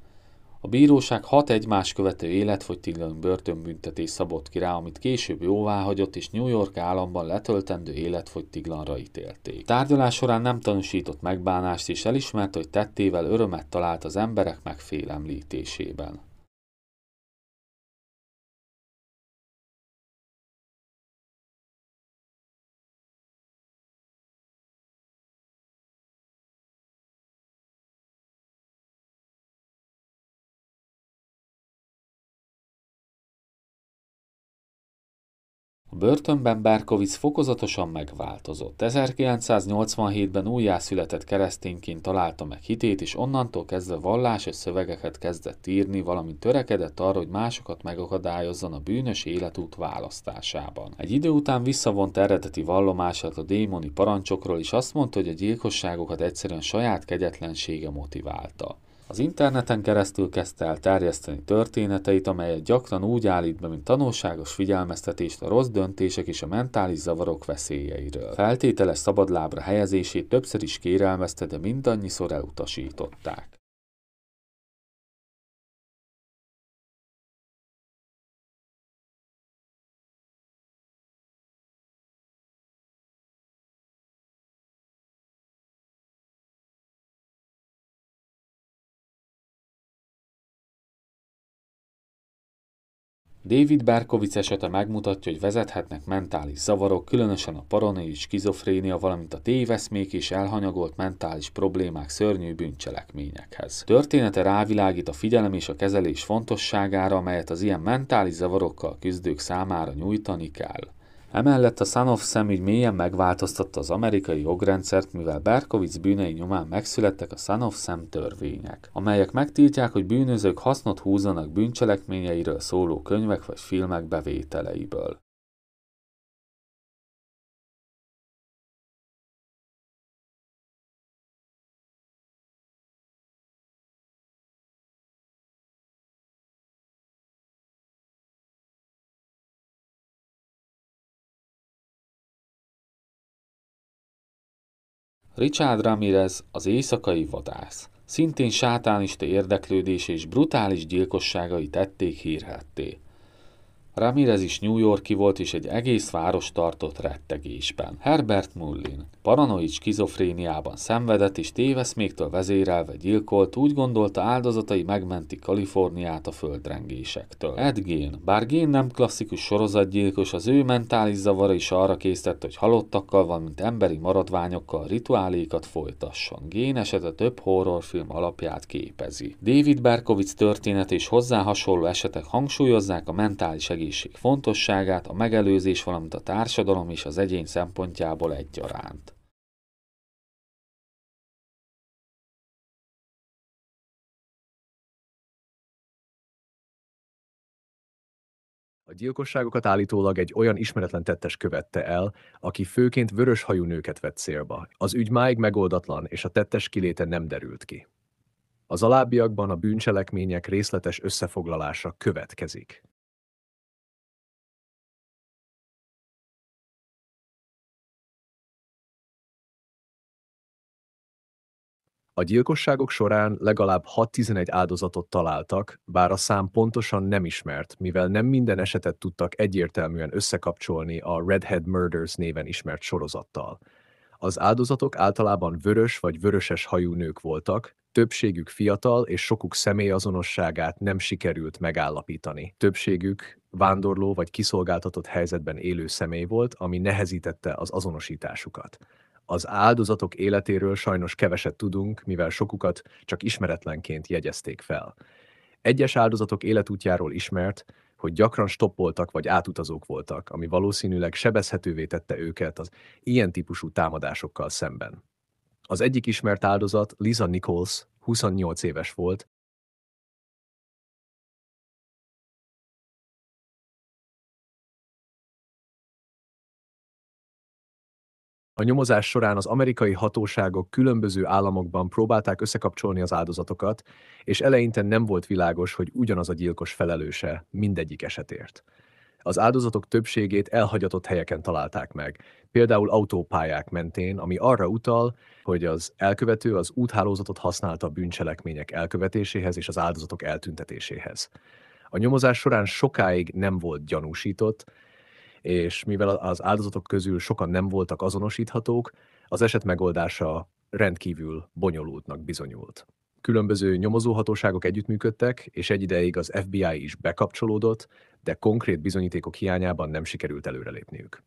A bíróság hat egymás követő életfogytiglan börtönbüntetés szabott ki rá, amit később jóváhagyott és New York államban letöltendő életfogytiglanra ítélték. Tárgyalás során nem tanúsított megbánást és elismerte, hogy tettével örömet talált az emberek megfélemlítésében. börtönben Berkovic fokozatosan megváltozott. 1987-ben újjászületett keresztényként találta meg hitét, és onnantól kezdve vallásos szövegeket kezdett írni, valamint törekedett arra, hogy másokat megakadályozzon a bűnös életút választásában. Egy idő után visszavont eredeti vallomását a démoni parancsokról, és azt mondta, hogy a gyilkosságokat egyszerűen saját kegyetlensége motiválta. Az interneten keresztül kezdte el terjeszteni történeteit, amelyet gyakran úgy állít be, mint tanulságos figyelmeztetést a rossz döntések és a mentális zavarok veszélyeiről. Feltételes szabadlábra helyezését többször is kérelmezte, de mindannyiszor elutasították. David Berkovic esete megmutatja, hogy vezethetnek mentális zavarok, különösen a paranoi skizofrénia, valamint a téveszmék és elhanyagolt mentális problémák szörnyű bűncselekményekhez. Története rávilágít a figyelem és a kezelés fontosságára, amelyet az ilyen mentális zavarokkal küzdők számára nyújtani kell. Emellett a Son of Sam ügy mélyen megváltoztatta az amerikai jogrendszert, mivel Berkovic bűnei nyomán megszülettek a Son of Sam törvények, amelyek megtiltják, hogy bűnözők hasznot húzzanak bűncselekményeiről szóló könyvek vagy filmek bevételeiből. Richard Ramirez, az éjszakai vadász. Szintén sátánista érdeklődés és brutális gyilkosságai tették hírhetté. Ramirez is New Yorki volt, és egy egész város tartott rettegésben. Herbert Mullin paranoid skizofréniában szenvedett, és téveszméktől vezérelve gyilkolt, úgy gondolta áldozatai megmentik Kaliforniát a földrengésektől. Ed Gein, bár Gein nem klasszikus sorozatgyilkos, az ő mentális zavara is arra késztett, hogy halottakkal, valamint emberi maradványokkal rituálékat folytasson. Gein esete több horrorfilm alapját képezi. David Berkowitz történet és hozzá hasonló esetek hangsúlyozzák a mentális egészségügyet egészség fontosságát, a megelőzés, valamint a társadalom és az egyén szempontjából egyaránt. A gyilkosságokat állítólag egy olyan ismeretlen tettes követte el, aki főként vörös hajú nőket vett célba. Az ügy máig megoldatlan, és a tettes kiléte nem derült ki. Az alábbiakban a bűncselekmények részletes összefoglalása következik. A gyilkosságok során legalább 6-11 áldozatot találtak, bár a szám pontosan nem ismert, mivel nem minden esetet tudtak egyértelműen összekapcsolni a Redhead Murders néven ismert sorozattal. Az áldozatok általában vörös vagy vöröses hajú nők voltak, többségük fiatal és sokuk személyazonosságát nem sikerült megállapítani. Többségük vándorló vagy kiszolgáltatott helyzetben élő személy volt, ami nehezítette az azonosításukat. Az áldozatok életéről sajnos keveset tudunk, mivel sokukat csak ismeretlenként jegyezték fel. Egyes áldozatok életútjáról ismert, hogy gyakran stoppoltak vagy átutazók voltak, ami valószínűleg sebezhetővé tette őket az ilyen típusú támadásokkal szemben. Az egyik ismert áldozat Lisa Nichols, 28 éves volt, A nyomozás során az amerikai hatóságok különböző államokban próbálták összekapcsolni az áldozatokat, és eleinte nem volt világos, hogy ugyanaz a gyilkos felelőse mindegyik esetért. Az áldozatok többségét elhagyatott helyeken találták meg, például autópályák mentén, ami arra utal, hogy az elkövető az úthálózatot használta a bűncselekmények elkövetéséhez és az áldozatok eltüntetéséhez. A nyomozás során sokáig nem volt gyanúsított, és mivel az áldozatok közül sokan nem voltak azonosíthatók, az eset megoldása rendkívül bonyolultnak bizonyult. Különböző nyomozóhatóságok együttműködtek, és egy ideig az FBI is bekapcsolódott, de konkrét bizonyítékok hiányában nem sikerült előrelépniük.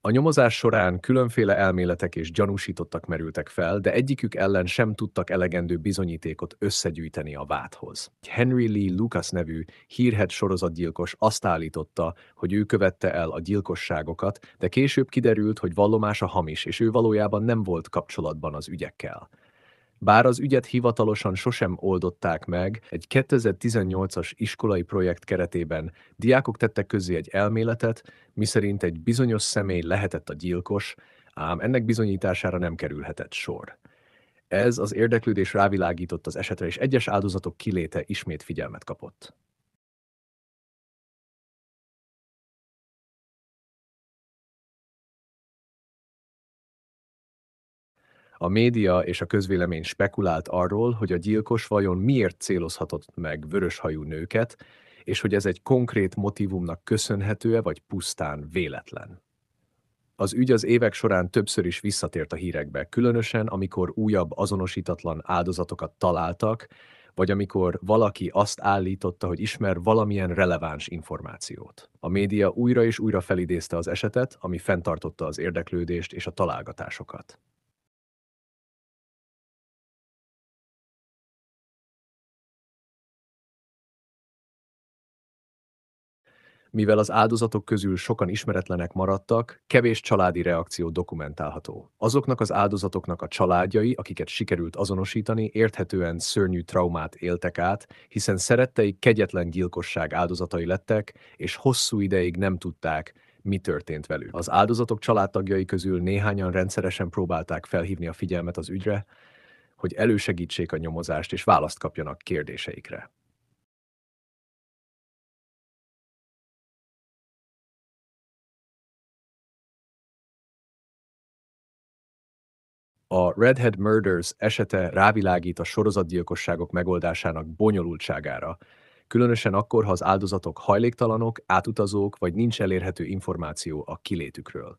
A nyomozás során különféle elméletek és gyanúsítottak merültek fel, de egyikük ellen sem tudtak elegendő bizonyítékot összegyűjteni a vádhoz. Henry Lee Lucas nevű hírhet sorozatgyilkos azt állította, hogy ő követte el a gyilkosságokat, de később kiderült, hogy vallomása hamis, és ő valójában nem volt kapcsolatban az ügyekkel. Bár az ügyet hivatalosan sosem oldották meg, egy 2018-as iskolai projekt keretében diákok tettek közé egy elméletet, miszerint egy bizonyos személy lehetett a gyilkos, ám ennek bizonyítására nem kerülhetett sor. Ez az érdeklődés rávilágított az esetre, és egyes áldozatok kiléte ismét figyelmet kapott. A média és a közvélemény spekulált arról, hogy a gyilkos vajon miért célozhatott meg vöröshajú nőket, és hogy ez egy konkrét motivumnak köszönhető-e, vagy pusztán véletlen. Az ügy az évek során többször is visszatért a hírekbe, különösen amikor újabb azonosítatlan áldozatokat találtak, vagy amikor valaki azt állította, hogy ismer valamilyen releváns információt. A média újra és újra felidézte az esetet, ami fenntartotta az érdeklődést és a találgatásokat. mivel az áldozatok közül sokan ismeretlenek maradtak, kevés családi reakció dokumentálható. Azoknak az áldozatoknak a családjai, akiket sikerült azonosítani, érthetően szörnyű traumát éltek át, hiszen szeretteik kegyetlen gyilkosság áldozatai lettek, és hosszú ideig nem tudták, mi történt velük. Az áldozatok családtagjai közül néhányan rendszeresen próbálták felhívni a figyelmet az ügyre, hogy elősegítsék a nyomozást és választ kapjanak kérdéseikre. A Redhead Murders esete rávilágít a sorozatgyilkosságok megoldásának bonyolultságára, különösen akkor, ha az áldozatok hajléktalanok, átutazók vagy nincs elérhető információ a kilétükről.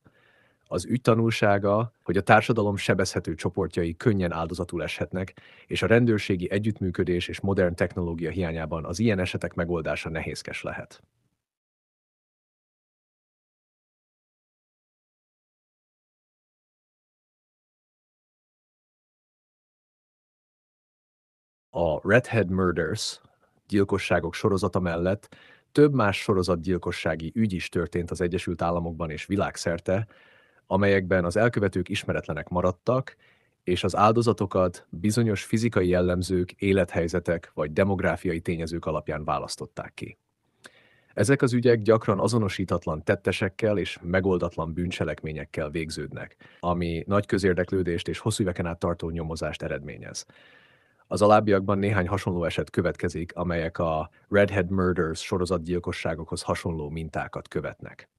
Az ügy tanulsága, hogy a társadalom sebezhető csoportjai könnyen áldozatul eshetnek, és a rendőrségi együttműködés és modern technológia hiányában az ilyen esetek megoldása nehézkes lehet. a Redhead Murders gyilkosságok sorozata mellett több más sorozatgyilkossági ügy is történt az Egyesült Államokban és világszerte, amelyekben az elkövetők ismeretlenek maradtak, és az áldozatokat bizonyos fizikai jellemzők, élethelyzetek vagy demográfiai tényezők alapján választották ki. Ezek az ügyek gyakran azonosítatlan tettesekkel és megoldatlan bűncselekményekkel végződnek, ami nagy közérdeklődést és hosszú éveken át tartó nyomozást eredményez. Az alábbiakban néhány hasonló eset következik, amelyek a Redhead Murders sorozatgyilkosságokhoz hasonló mintákat követnek.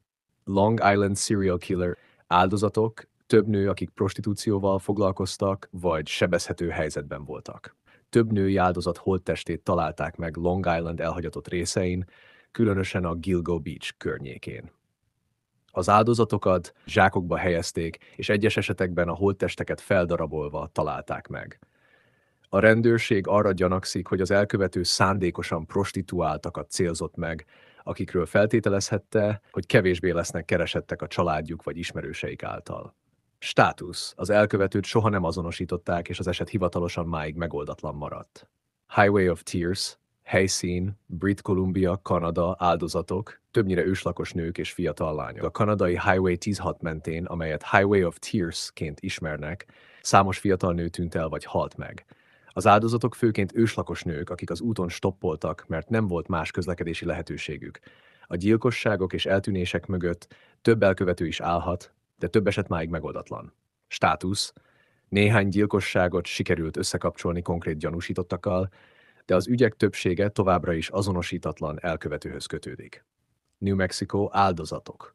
Long Island serial killer áldozatok, több nő, akik prostitúcióval foglalkoztak, vagy sebezhető helyzetben voltak. Több női áldozat holttestét találták meg Long Island elhagyatott részein, különösen a Gilgo Beach környékén. Az áldozatokat zsákokba helyezték, és egyes esetekben a holttesteket feldarabolva találták meg. A rendőrség arra gyanakszik, hogy az elkövető szándékosan prostituáltakat célzott meg, akikről feltételezhette, hogy kevésbé lesznek keresettek a családjuk vagy ismerőseik által. Státusz. Az elkövetőt soha nem azonosították, és az eset hivatalosan máig megoldatlan maradt. Highway of Tears, helyszín, Brit Columbia, Kanada, áldozatok, többnyire őslakos nők és fiatal lányok. A kanadai Highway 16 mentén, amelyet Highway of Tears-ként ismernek, számos fiatal nő tűnt el vagy halt meg. Az áldozatok főként őslakos nők, akik az úton stoppoltak, mert nem volt más közlekedési lehetőségük. A gyilkosságok és eltűnések mögött több elkövető is állhat, de több eset máig megoldatlan. Státusz. Néhány gyilkosságot sikerült összekapcsolni konkrét gyanúsítottakkal, de az ügyek többsége továbbra is azonosítatlan elkövetőhöz kötődik. New Mexico áldozatok.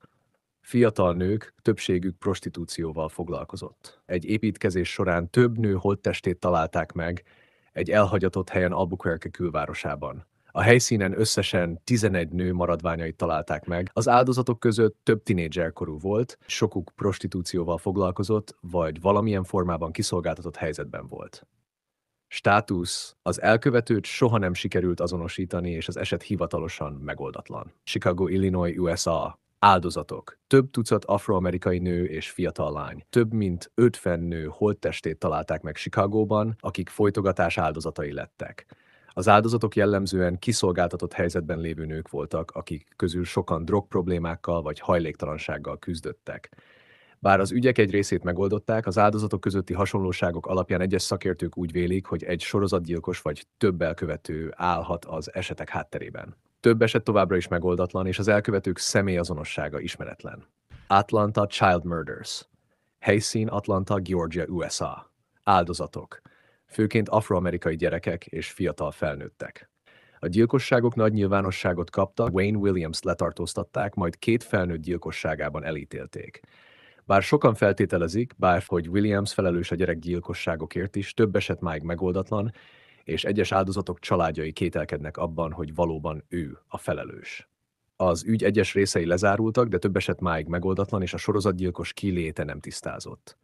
Fiatal nők, többségük prostitúcióval foglalkozott. Egy építkezés során több nő holttestét találták meg egy elhagyatott helyen Albuquerque külvárosában. A helyszínen összesen 11 nő maradványait találták meg. Az áldozatok között több tinédzserkorú volt, sokuk prostitúcióval foglalkozott, vagy valamilyen formában kiszolgáltatott helyzetben volt. Státusz, az elkövetőt soha nem sikerült azonosítani, és az eset hivatalosan megoldatlan. Chicago, Illinois, USA, Áldozatok. Több tucat afroamerikai nő és fiatal lány. Több mint 50 nő holttestét találták meg Chicagóban, akik folytogatás áldozatai lettek. Az áldozatok jellemzően kiszolgáltatott helyzetben lévő nők voltak, akik közül sokan drogproblémákkal vagy hajléktalansággal küzdöttek. Bár az ügyek egy részét megoldották, az áldozatok közötti hasonlóságok alapján egyes szakértők úgy vélik, hogy egy sorozatgyilkos vagy több elkövető állhat az esetek hátterében. Több eset továbbra is megoldatlan, és az elkövetők személyazonossága ismeretlen. Atlanta Child Murders. Helyszín Atlanta, Georgia, USA. Áldozatok. Főként afroamerikai gyerekek és fiatal felnőttek. A gyilkosságok nagy nyilvánosságot kaptak, Wayne Williams letartóztatták, majd két felnőtt gyilkosságában elítélték. Bár sokan feltételezik, bár hogy Williams felelős a gyerek gyilkosságokért is, több eset máig megoldatlan, és egyes áldozatok családjai kételkednek abban, hogy valóban ő a felelős. Az ügy egyes részei lezárultak, de több eset máig megoldatlan, és a sorozatgyilkos kiléte nem tisztázott.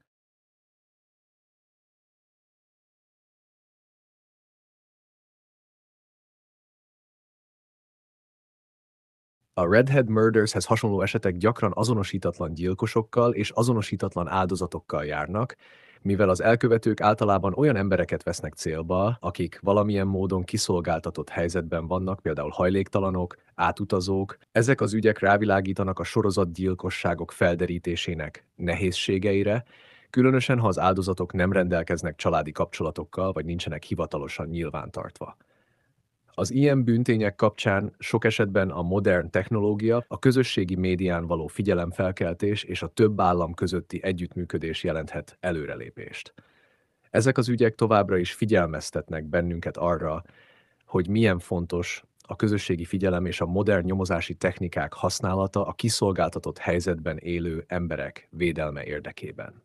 A Redhead Murders hez hasonló esetek gyakran azonosítatlan gyilkosokkal és azonosítatlan áldozatokkal járnak, mivel az elkövetők általában olyan embereket vesznek célba, akik valamilyen módon kiszolgáltatott helyzetben vannak, például hajléktalanok, átutazók. Ezek az ügyek rávilágítanak a sorozat gyilkosságok felderítésének nehézségeire, különösen ha az áldozatok nem rendelkeznek családi kapcsolatokkal, vagy nincsenek hivatalosan nyilvántartva. Az ilyen bűntények kapcsán sok esetben a modern technológia, a közösségi médián való figyelemfelkeltés és a több állam közötti együttműködés jelenthet előrelépést. Ezek az ügyek továbbra is figyelmeztetnek bennünket arra, hogy milyen fontos a közösségi figyelem és a modern nyomozási technikák használata a kiszolgáltatott helyzetben élő emberek védelme érdekében.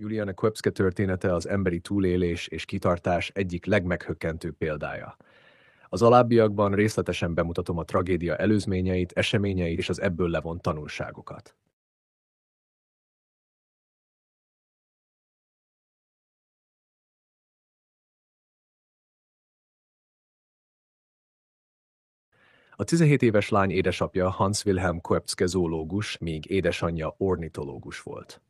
Juliana Kwebske története az emberi túlélés és kitartás egyik legmeghökkentő példája. Az alábbiakban részletesen bemutatom a tragédia előzményeit, eseményeit és az ebből levont tanulságokat. A 17 éves lány édesapja Hans Wilhelm Koepcke zoológus, míg édesanyja ornitológus volt.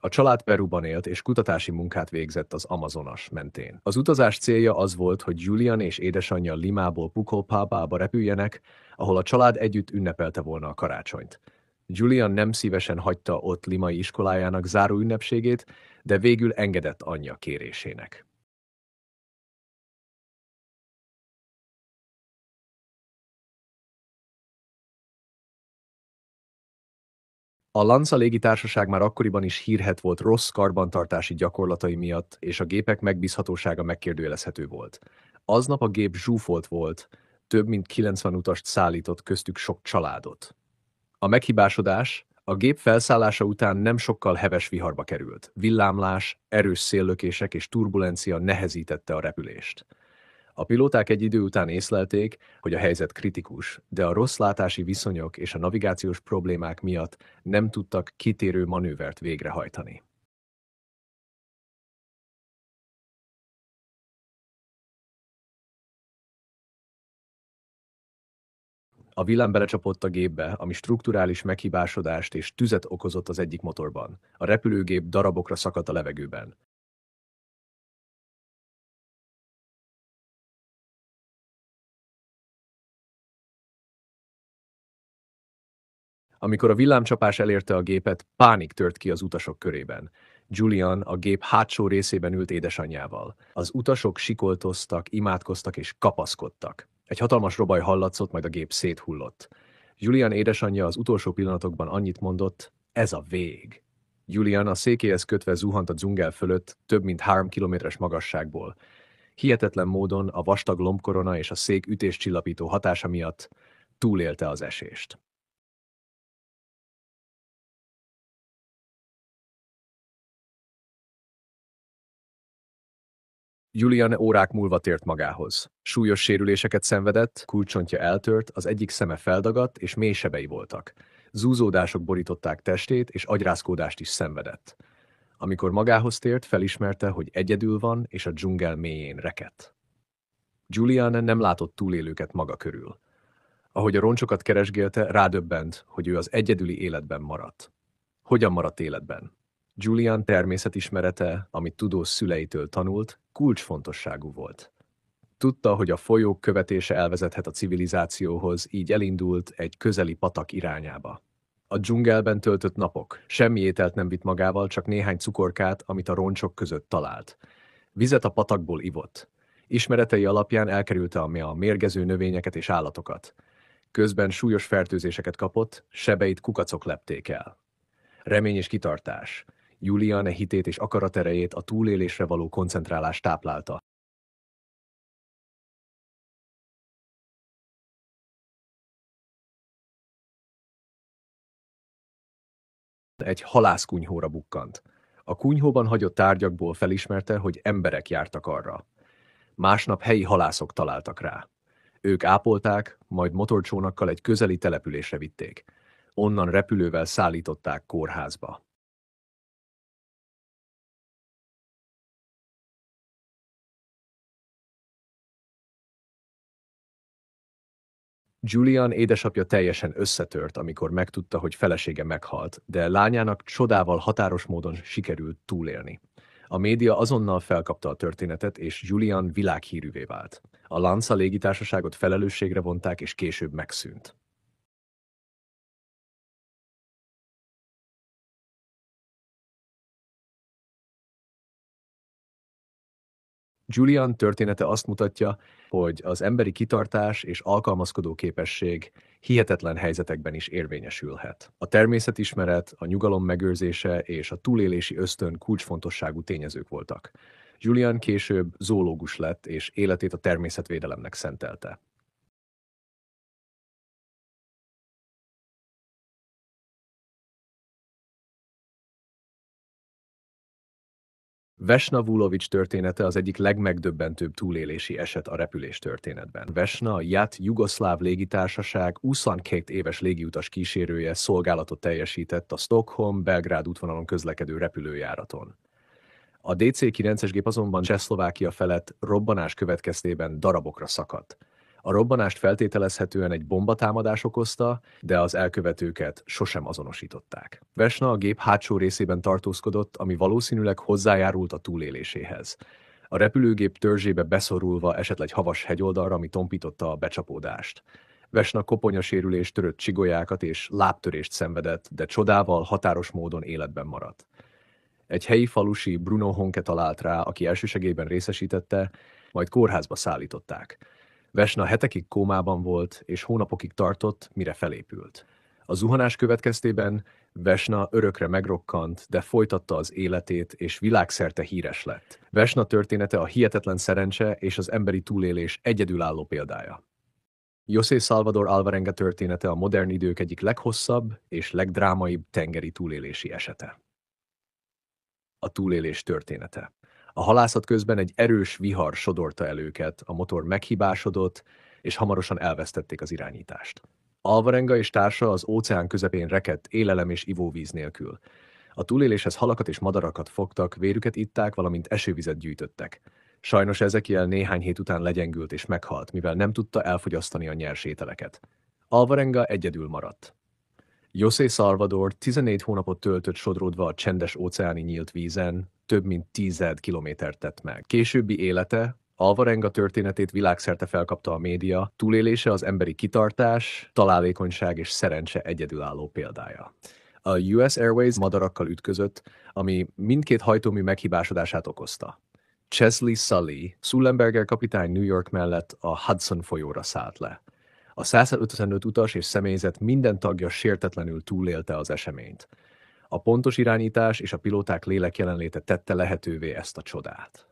A család Peruban élt és kutatási munkát végzett az Amazonas mentén. Az utazás célja az volt, hogy Julian és édesanyja Limából Pukopápába repüljenek, ahol a család együtt ünnepelte volna a karácsonyt. Julian nem szívesen hagyta ott limai iskolájának záró ünnepségét, de végül engedett anyja kérésének. A Lanza légitársaság már akkoriban is hírhet volt rossz karbantartási gyakorlatai miatt, és a gépek megbízhatósága megkérdőjelezhető volt. Aznap a gép zsúfolt volt, több mint 90 utast szállított, köztük sok családot. A meghibásodás a gép felszállása után nem sokkal heves viharba került. Villámlás, erős széllökések és turbulencia nehezítette a repülést. A pilóták egy idő után észlelték, hogy a helyzet kritikus, de a rossz látási viszonyok és a navigációs problémák miatt nem tudtak kitérő manővert végrehajtani. A villám belecsapott a gépbe, ami strukturális meghibásodást és tüzet okozott az egyik motorban. A repülőgép darabokra szakadt a levegőben. Amikor a villámcsapás elérte a gépet, pánik tört ki az utasok körében. Julian a gép hátsó részében ült édesanyjával. Az utasok sikoltoztak, imádkoztak és kapaszkodtak. Egy hatalmas robaj hallatszott, majd a gép széthullott. Julian édesanyja az utolsó pillanatokban annyit mondott, ez a vég. Julian a székéhez kötve zuhant a dzsungel fölött, több mint három kilométeres magasságból. Hihetetlen módon a vastag lombkorona és a szék ütéscsillapító hatása miatt túlélte az esést. Julian órák múlva tért magához. Súlyos sérüléseket szenvedett, kulcsontja eltört, az egyik szeme feldagadt és mély sebei voltak. Zúzódások borították testét, és agyrázkódást is szenvedett. Amikor magához tért, felismerte, hogy egyedül van, és a dzsungel mélyén rekett. Julian nem látott túlélőket maga körül. Ahogy a roncsokat keresgélte, rádöbbent, hogy ő az egyedüli életben maradt. Hogyan maradt életben? Julian természetismerete, amit tudós szüleitől tanult, kulcsfontosságú volt. Tudta, hogy a folyók követése elvezethet a civilizációhoz, így elindult egy közeli patak irányába. A dzsungelben töltött napok, semmi ételt nem vitt magával, csak néhány cukorkát, amit a roncsok között talált. Vizet a patakból ivott. Ismeretei alapján elkerülte a mérgező növényeket és állatokat. Közben súlyos fertőzéseket kapott, sebeit kukacok lepték el. Remény és kitartás. Julian e hitét és akaraterejét a túlélésre való koncentrálás táplálta. Egy halászkunyhóra bukkant. A kunyhóban hagyott tárgyakból felismerte, hogy emberek jártak arra. Másnap helyi halászok találtak rá. Ők ápolták, majd motorcsónakkal egy közeli településre vitték. Onnan repülővel szállították kórházba. Julian édesapja teljesen összetört, amikor megtudta, hogy felesége meghalt, de lányának csodával határos módon sikerült túlélni. A média azonnal felkapta a történetet, és Julian világhírűvé vált. A Lanza légitársaságot felelősségre vonták, és később megszűnt. Julian története azt mutatja, hogy az emberi kitartás és alkalmazkodó képesség hihetetlen helyzetekben is érvényesülhet. A természetismeret, a nyugalom megőrzése és a túlélési ösztön kulcsfontosságú tényezők voltak. Julian később zoológus lett, és életét a természetvédelemnek szentelte. Vesna Vulovics története az egyik legmegdöbbentőbb túlélési eset a repülés történetben. Vesna, JAT Jugoszláv légitársaság 22 éves légiutas kísérője szolgálatot teljesített a Stockholm-Belgrád útvonalon közlekedő repülőjáraton. A DC-9-es gép azonban Csehszlovákia felett robbanás következtében darabokra szakadt. A robbanást feltételezhetően egy bombatámadás okozta, de az elkövetőket sosem azonosították. Vesna a gép hátsó részében tartózkodott, ami valószínűleg hozzájárult a túléléséhez. A repülőgép törzsébe beszorulva esett egy havas hegyoldalra, ami tompította a becsapódást. Vesna koponyasérülést törött csigolyákat és lábtörést szenvedett, de csodával határos módon életben maradt. Egy helyi falusi Bruno Honke talált rá, aki elsősegélyben részesítette, majd kórházba szállították. Vesna hetekig kómában volt, és hónapokig tartott, mire felépült. A zuhanás következtében Vesna örökre megrokkant, de folytatta az életét, és világszerte híres lett. Vesna története a hihetetlen szerencse és az emberi túlélés egyedülálló példája. José Salvador Alvarenga története a modern idők egyik leghosszabb és legdrámaibb tengeri túlélési esete. A túlélés története. A halászat közben egy erős vihar sodorta el őket, a motor meghibásodott, és hamarosan elvesztették az irányítást. Alvarenga és társa az óceán közepén rekedt élelem és ivóvíz nélkül. A túléléshez halakat és madarakat fogtak, vérüket itták, valamint esővizet gyűjtöttek. Sajnos Ezekiel néhány hét után legyengült és meghalt, mivel nem tudta elfogyasztani a nyers ételeket. Alvarenga egyedül maradt. José Salvador 14 hónapot töltött sodródva a csendes óceáni nyílt vízen, több mint tízed kilométert tett meg. Későbbi élete Alvarenga történetét világszerte felkapta a média, túlélése az emberi kitartás, találékonyság és szerencse egyedülálló példája. A US Airways madarakkal ütközött, ami mindkét hajtómű meghibásodását okozta. Chesley Sully, Sullenberger kapitány New York mellett a Hudson folyóra szállt le. A 155 utas és személyzet minden tagja sértetlenül túlélte az eseményt. A pontos irányítás és a pilóták lélek jelenléte tette lehetővé ezt a csodát.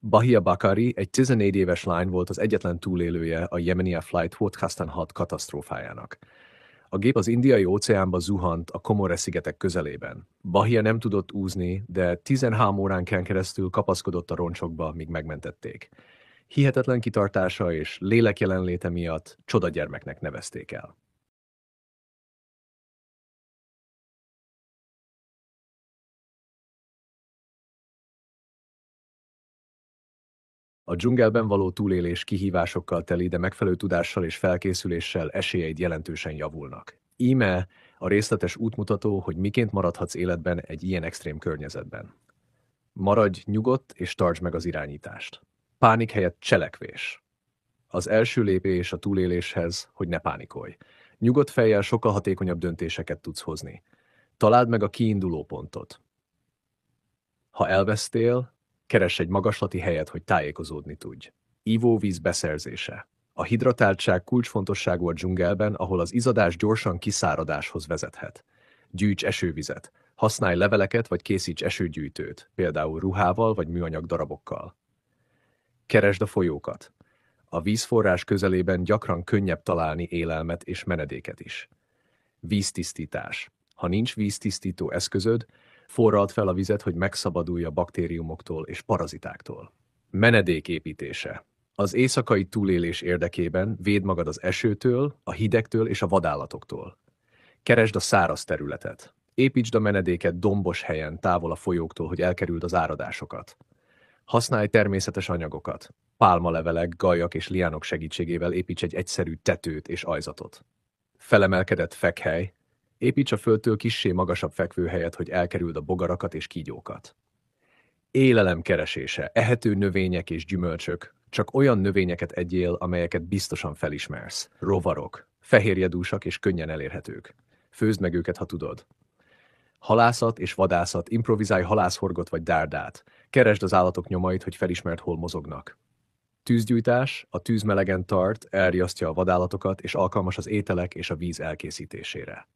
Bahia Bakari, egy 14 éves lány volt az egyetlen túlélője a Yemenia Flight 6 katasztrófájának. A gép az indiai óceánba zuhant a Komore-szigetek közelében. Bahia nem tudott úzni, de 13 óránkán keresztül kapaszkodott a roncsokba, míg megmentették. Hihetetlen kitartása és lélek jelenléte miatt csodagyermeknek nevezték el. A dzsungelben való túlélés kihívásokkal teli, de megfelelő tudással és felkészüléssel esélyeid jelentősen javulnak. Íme a részletes útmutató, hogy miként maradhatsz életben egy ilyen extrém környezetben. Maradj nyugodt és tartsd meg az irányítást. Pánik helyett cselekvés. Az első lépés a túléléshez, hogy ne pánikolj. Nyugodt fejjel sokkal hatékonyabb döntéseket tudsz hozni. Találd meg a kiinduló pontot. Ha elvesztél, Keres egy magaslati helyet, hogy tájékozódni tudj. Ivóvíz beszerzése. A hidratáltság kulcsfontosságú a dzsungelben, ahol az izadás gyorsan kiszáradáshoz vezethet. Gyűjts esővizet. Használj leveleket, vagy készíts esőgyűjtőt, például ruhával vagy műanyag darabokkal. Keresd a folyókat. A vízforrás közelében gyakran könnyebb találni élelmet és menedéket is. Víztisztítás. Ha nincs víztisztító eszközöd, forralt fel a vizet, hogy megszabadulj a baktériumoktól és parazitáktól. Menedék építése. Az éjszakai túlélés érdekében véd magad az esőtől, a hidegtől és a vadállatoktól. Keresd a száraz területet. Építsd a menedéket dombos helyen, távol a folyóktól, hogy elkerüld az áradásokat. Használj természetes anyagokat. Pálmalevelek, gajak és liánok segítségével építs egy egyszerű tetőt és ajzatot. Felemelkedett fekhely, Építs a földtől kissé magasabb helyet, hogy elkerüld a bogarakat és kígyókat. Élelem keresése, ehető növények és gyümölcsök, csak olyan növényeket egyél, amelyeket biztosan felismersz. Rovarok, fehérjedúsak és könnyen elérhetők. Főzd meg őket, ha tudod. Halászat és vadászat, improvizálj halászhorgot vagy dárdát. Keresd az állatok nyomait, hogy felismert, hol mozognak. Tűzgyújtás, a tűz melegen tart, elriasztja a vadállatokat, és alkalmas az ételek és a víz elkészítésére.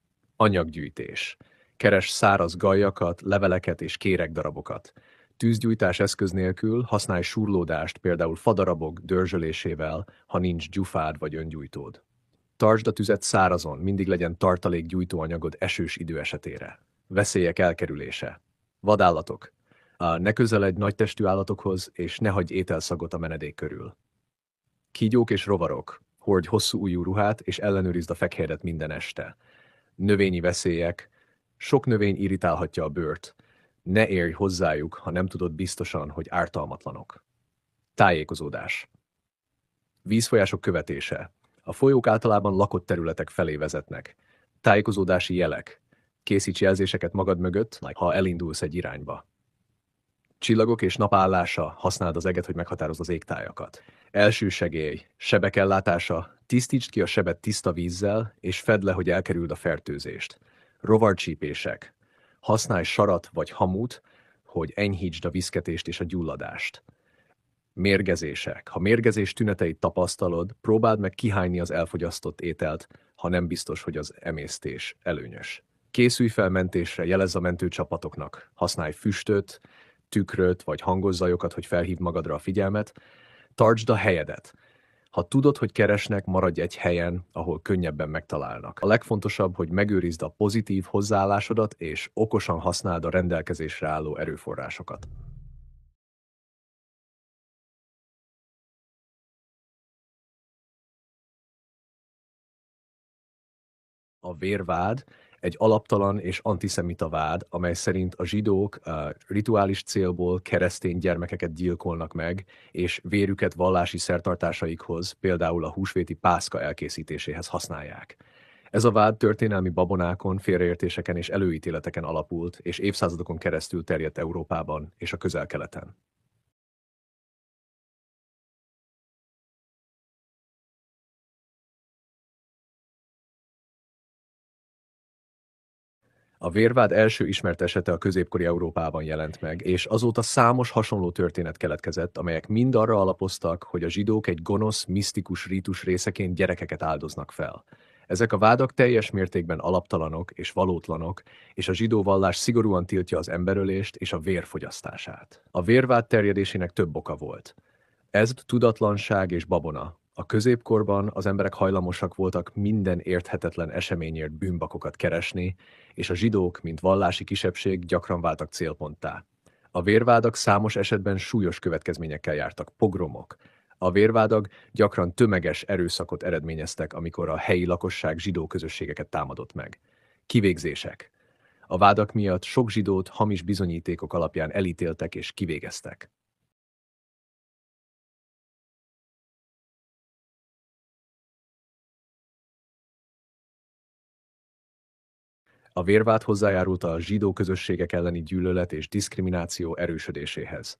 Anyaggyűjtés. Keres száraz gajakat, leveleket és kéregdarabokat. Tűzgyújtás eszköz nélkül használj súrlódást, például fadarabok dörzsölésével, ha nincs gyufád vagy öngyújtód. Tartsd a tüzet szárazon, mindig legyen tartalék gyújtóanyagod esős idő esetére. Veszélyek elkerülése. Vadállatok. Ne közeledj nagytestű állatokhoz, és ne hagyj ételszagot a menedék körül. Kígyók és rovarok. Hordj hosszú ujjú ruhát, és ellenőrizd a fekhelyedet minden este növényi veszélyek, sok növény irritálhatja a bőrt. Ne érj hozzájuk, ha nem tudod biztosan, hogy ártalmatlanok. Tájékozódás. Vízfolyások követése. A folyók általában lakott területek felé vezetnek. Tájékozódási jelek. Készíts jelzéseket magad mögött, ha elindulsz egy irányba. Csillagok és napállása használd az eget, hogy meghatározd az égtájakat. Első segély, sebek ellátása, tisztítsd ki a sebet tiszta vízzel, és fedd le, hogy elkerüld a fertőzést. Rovarcsípések, használj sarat vagy hamut, hogy enyhítsd a viszketést és a gyulladást. Mérgezések. Ha mérgezés tüneteit tapasztalod, próbáld meg kihányni az elfogyasztott ételt, ha nem biztos, hogy az emésztés előnyös. Készülj fel mentésre, jelezz a mentőcsapatoknak. Használj füstöt, tükröt vagy hangos zajokat, hogy felhívd magadra a figyelmet, Tartsd a helyedet. Ha tudod, hogy keresnek, maradj egy helyen, ahol könnyebben megtalálnak. A legfontosabb, hogy megőrizd a pozitív hozzáállásodat, és okosan használd a rendelkezésre álló erőforrásokat. A vérvád egy alaptalan és antiszemita vád, amely szerint a zsidók a rituális célból keresztény gyermekeket gyilkolnak meg, és vérüket vallási szertartásaikhoz, például a húsvéti pászka elkészítéséhez használják. Ez a vád történelmi babonákon, félreértéseken és előítéleteken alapult, és évszázadokon keresztül terjedt Európában és a közel-keleten. A vérvád első ismert esete a középkori Európában jelent meg, és azóta számos hasonló történet keletkezett, amelyek mind arra alapoztak, hogy a zsidók egy gonosz, misztikus rítus részeként gyerekeket áldoznak fel. Ezek a vádak teljes mértékben alaptalanok és valótlanok, és a zsidó vallás szigorúan tiltja az emberölést és a vérfogyasztását. A vérvád terjedésének több oka volt. Ez tudatlanság és babona, a középkorban az emberek hajlamosak voltak minden érthetetlen eseményért bűnbakokat keresni, és a zsidók, mint vallási kisebbség gyakran váltak célponttá. A vérvádak számos esetben súlyos következményekkel jártak, pogromok. A vérvádak gyakran tömeges erőszakot eredményeztek, amikor a helyi lakosság zsidó közösségeket támadott meg. Kivégzések. A vádak miatt sok zsidót hamis bizonyítékok alapján elítéltek és kivégeztek. A vérvált hozzájárult a zsidó közösségek elleni gyűlölet és diszkrimináció erősödéséhez.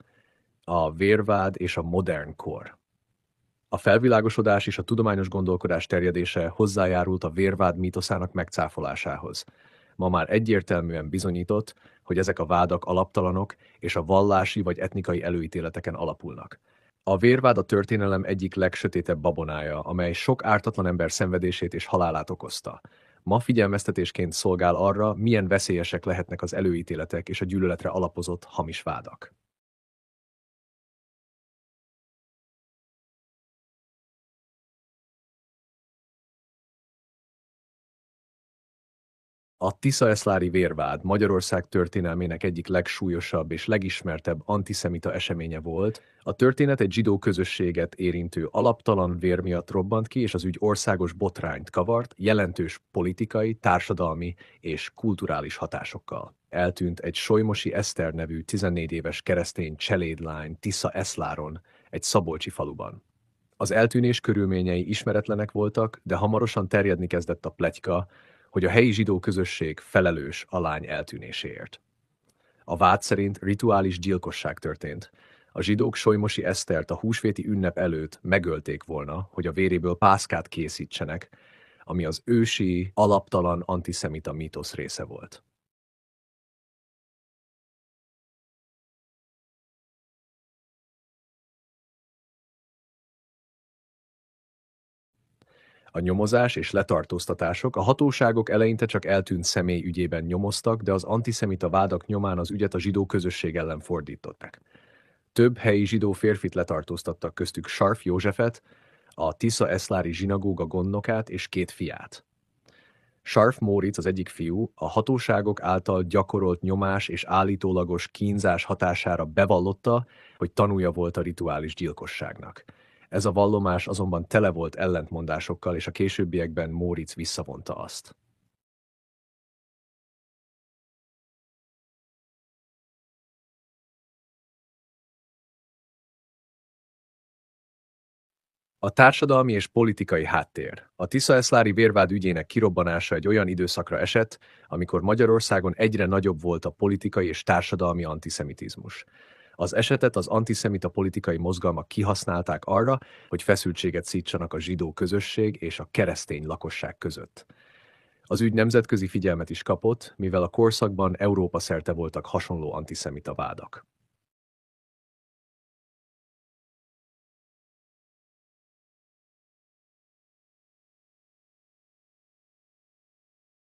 A vérvád és a modern kor. A felvilágosodás és a tudományos gondolkodás terjedése hozzájárult a vérvád mítoszának megcáfolásához. Ma már egyértelműen bizonyított, hogy ezek a vádak alaptalanok és a vallási vagy etnikai előítéleteken alapulnak. A vérvád a történelem egyik legsötétebb babonája, amely sok ártatlan ember szenvedését és halálát okozta ma figyelmeztetésként szolgál arra, milyen veszélyesek lehetnek az előítéletek és a gyűlöletre alapozott hamis vádak. A Tiszaeszlári vérvád Magyarország történelmének egyik legsúlyosabb és legismertebb antiszemita eseménye volt. A történet egy zsidó közösséget érintő alaptalan vér miatt robbant ki, és az ügy országos botrányt kavart, jelentős politikai, társadalmi és kulturális hatásokkal. Eltűnt egy Solymosi Eszter nevű 14 éves keresztény cselédlány Tisza Eszláron, egy szabolcsi faluban. Az eltűnés körülményei ismeretlenek voltak, de hamarosan terjedni kezdett a pletyka, hogy a helyi zsidó közösség felelős a lány eltűnéséért. A vád szerint rituális gyilkosság történt. A zsidók Solymosi Esztert a húsvéti ünnep előtt megölték volna, hogy a véréből pászkát készítsenek, ami az ősi, alaptalan antiszemita mítosz része volt. A nyomozás és letartóztatások a hatóságok eleinte csak eltűnt személy ügyében nyomoztak, de az antiszemita vádak nyomán az ügyet a zsidó közösség ellen fordították. Több helyi zsidó férfit letartóztattak köztük Sarf Józsefet, a Tisza Eszlári zsinagóga gondnokát és két fiát. Sarf Móric az egyik fiú a hatóságok által gyakorolt nyomás és állítólagos kínzás hatására bevallotta, hogy tanúja volt a rituális gyilkosságnak. Ez a vallomás azonban tele volt ellentmondásokkal, és a későbbiekben Móricz visszavonta azt. A társadalmi és politikai háttér. A Tiszaeszlári vérvád ügyének kirobbanása egy olyan időszakra esett, amikor Magyarországon egyre nagyobb volt a politikai és társadalmi antiszemitizmus. Az esetet az antiszemita politikai mozgalmak kihasználták arra, hogy feszültséget szítsanak a zsidó közösség és a keresztény lakosság között. Az ügy nemzetközi figyelmet is kapott, mivel a korszakban Európa szerte voltak hasonló antiszemita vádak.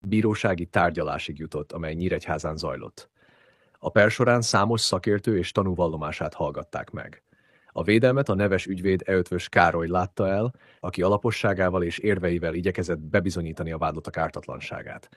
Bírósági tárgyalásig jutott, amely Nyíregyházán zajlott. A per során számos szakértő és tanúvallomását hallgatták meg. A védelmet a neves ügyvéd Eötvös Károly látta el, aki alaposságával és érveivel igyekezett bebizonyítani a vádlottak ártatlanságát.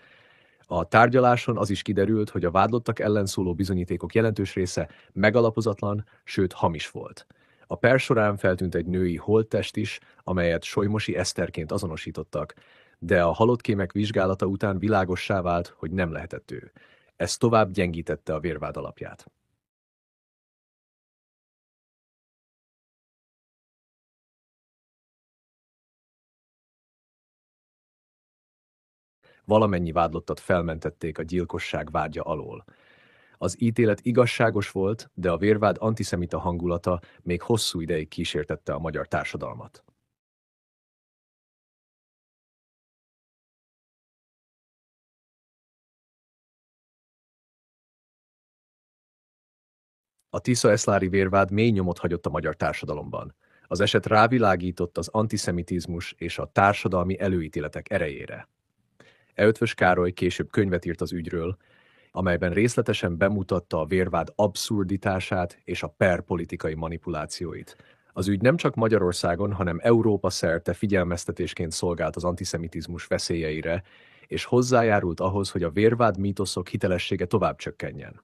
A tárgyaláson az is kiderült, hogy a vádlottak ellen szóló bizonyítékok jelentős része megalapozatlan, sőt hamis volt. A per során feltűnt egy női holttest is, amelyet Solymosi Eszterként azonosítottak, de a halott kémek vizsgálata után világossá vált, hogy nem lehetett ő. Ez tovább gyengítette a vérvád alapját. Valamennyi vádlottat felmentették a gyilkosság vágya alól. Az ítélet igazságos volt, de a vérvád antiszemita hangulata még hosszú ideig kísértette a magyar társadalmat. A Tisza-Eszlári vérvád mély nyomot hagyott a magyar társadalomban. Az eset rávilágított az antiszemitizmus és a társadalmi előítéletek erejére. Eötvös Károly később könyvet írt az ügyről, amelyben részletesen bemutatta a vérvád abszurditását és a perpolitikai manipulációit. Az ügy nem csak Magyarországon, hanem Európa szerte figyelmeztetésként szolgált az antiszemitizmus veszélyeire, és hozzájárult ahhoz, hogy a vérvád mítoszok hitelessége tovább csökkenjen.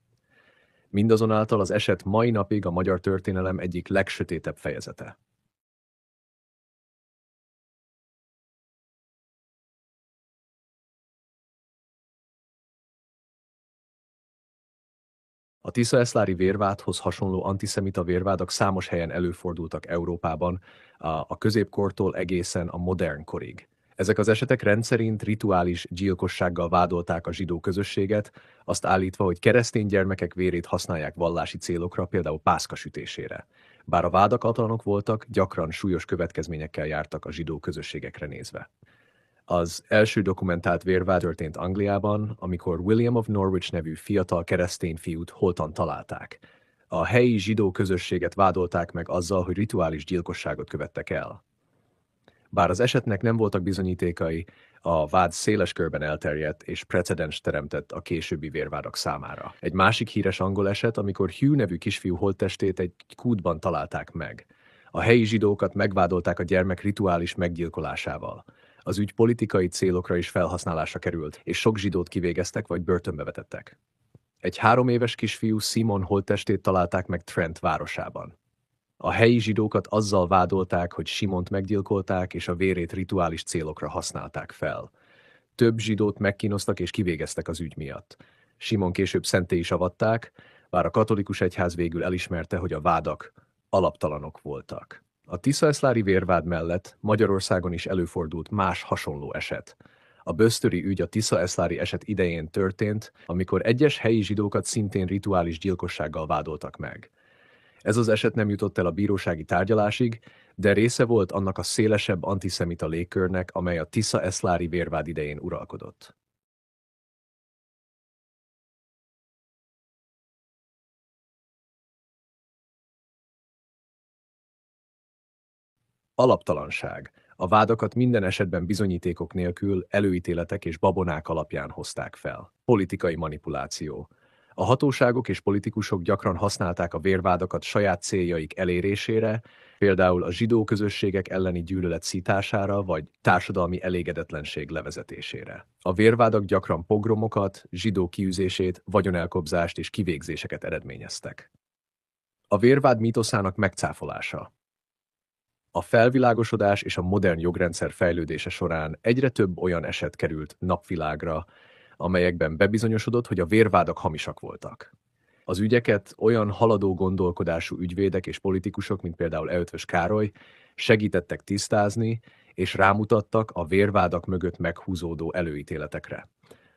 Mindazonáltal az eset mai napig a magyar történelem egyik legsötétebb fejezete. A Tiszaeszlári vérvádhoz hasonló antiszemita vérvádak számos helyen előfordultak Európában, a középkortól egészen a modern korig. Ezek az esetek rendszerint rituális gyilkossággal vádolták a zsidó közösséget, azt állítva, hogy keresztény gyermekek vérét használják vallási célokra, például pászka sütésére. Bár a vádak atalanok voltak, gyakran súlyos következményekkel jártak a zsidó közösségekre nézve. Az első dokumentált vérvád történt Angliában, amikor William of Norwich nevű fiatal keresztény fiút holtan találták. A helyi zsidó közösséget vádolták meg azzal, hogy rituális gyilkosságot követtek el. Bár az esetnek nem voltak bizonyítékai, a vád széles körben elterjedt és precedens teremtett a későbbi vérvádak számára. Egy másik híres angol eset, amikor Hugh nevű kisfiú holttestét egy kútban találták meg. A helyi zsidókat megvádolták a gyermek rituális meggyilkolásával. Az ügy politikai célokra is felhasználásra került, és sok zsidót kivégeztek vagy börtönbe vetettek. Egy három éves kisfiú Simon holttestét találták meg Trent városában. A helyi zsidókat azzal vádolták, hogy Simont meggyilkolták, és a vérét rituális célokra használták fel. Több zsidót megkínoztak és kivégeztek az ügy miatt. Simon később szenté is avatták, bár a katolikus egyház végül elismerte, hogy a vádak alaptalanok voltak. A Tiszaeszlári vérvád mellett Magyarországon is előfordult más hasonló eset. A bösztöri ügy a Tiszaeszlári eset idején történt, amikor egyes helyi zsidókat szintén rituális gyilkossággal vádoltak meg. Ez az eset nem jutott el a bírósági tárgyalásig, de része volt annak a szélesebb antiszemita légkörnek, amely a Tisza-Eszlári vérvád idején uralkodott. Alaptalanság. A vádakat minden esetben bizonyítékok nélkül, előítéletek és babonák alapján hozták fel. Politikai manipuláció. A hatóságok és politikusok gyakran használták a vérvádakat saját céljaik elérésére, például a zsidó közösségek elleni gyűlölet szítására vagy társadalmi elégedetlenség levezetésére. A vérvádak gyakran pogromokat, zsidó kiűzését, vagyonelkobzást és kivégzéseket eredményeztek. A vérvád mítoszának megcáfolása a felvilágosodás és a modern jogrendszer fejlődése során egyre több olyan eset került napvilágra, amelyekben bebizonyosodott, hogy a vérvádak hamisak voltak. Az ügyeket olyan haladó gondolkodású ügyvédek és politikusok, mint például Eötvös Károly, segítettek tisztázni, és rámutattak a vérvádak mögött meghúzódó előítéletekre.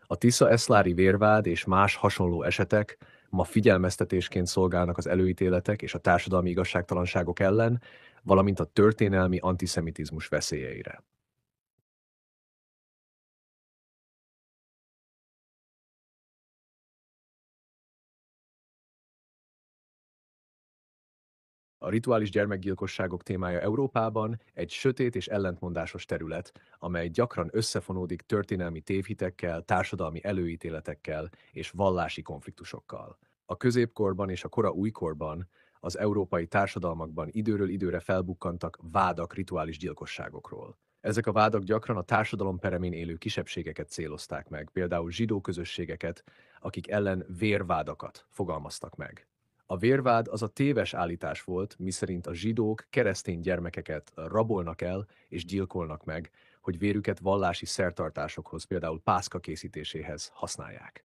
A Tisza-Eszlári vérvád és más hasonló esetek ma figyelmeztetésként szolgálnak az előítéletek és a társadalmi igazságtalanságok ellen, valamint a történelmi antiszemitizmus veszélyeire. A rituális gyermekgyilkosságok témája Európában egy sötét és ellentmondásos terület, amely gyakran összefonódik történelmi tévhitekkel, társadalmi előítéletekkel és vallási konfliktusokkal. A középkorban és a kora újkorban az európai társadalmakban időről időre felbukkantak vádak rituális gyilkosságokról. Ezek a vádak gyakran a társadalom peremén élő kisebbségeket célozták meg, például zsidó közösségeket, akik ellen vérvádakat fogalmaztak meg. A vérvád az a téves állítás volt, miszerint a zsidók keresztény gyermekeket rabolnak el és gyilkolnak meg, hogy vérüket vallási szertartásokhoz, például pászka készítéséhez használják.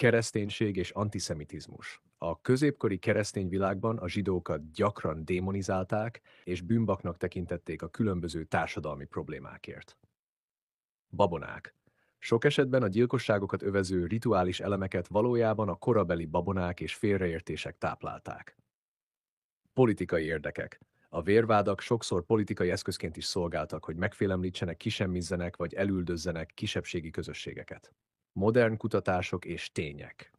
Kereszténység és antiszemitizmus. A középkori keresztény világban a zsidókat gyakran démonizálták, és bűnbaknak tekintették a különböző társadalmi problémákért. Babonák. Sok esetben a gyilkosságokat övező rituális elemeket valójában a korabeli babonák és félreértések táplálták. Politikai érdekek. A vérvádak sokszor politikai eszközként is szolgáltak, hogy megfélemlítsenek, kisemmizzenek vagy elüldözzenek kisebbségi közösségeket. Modern kutatások és tények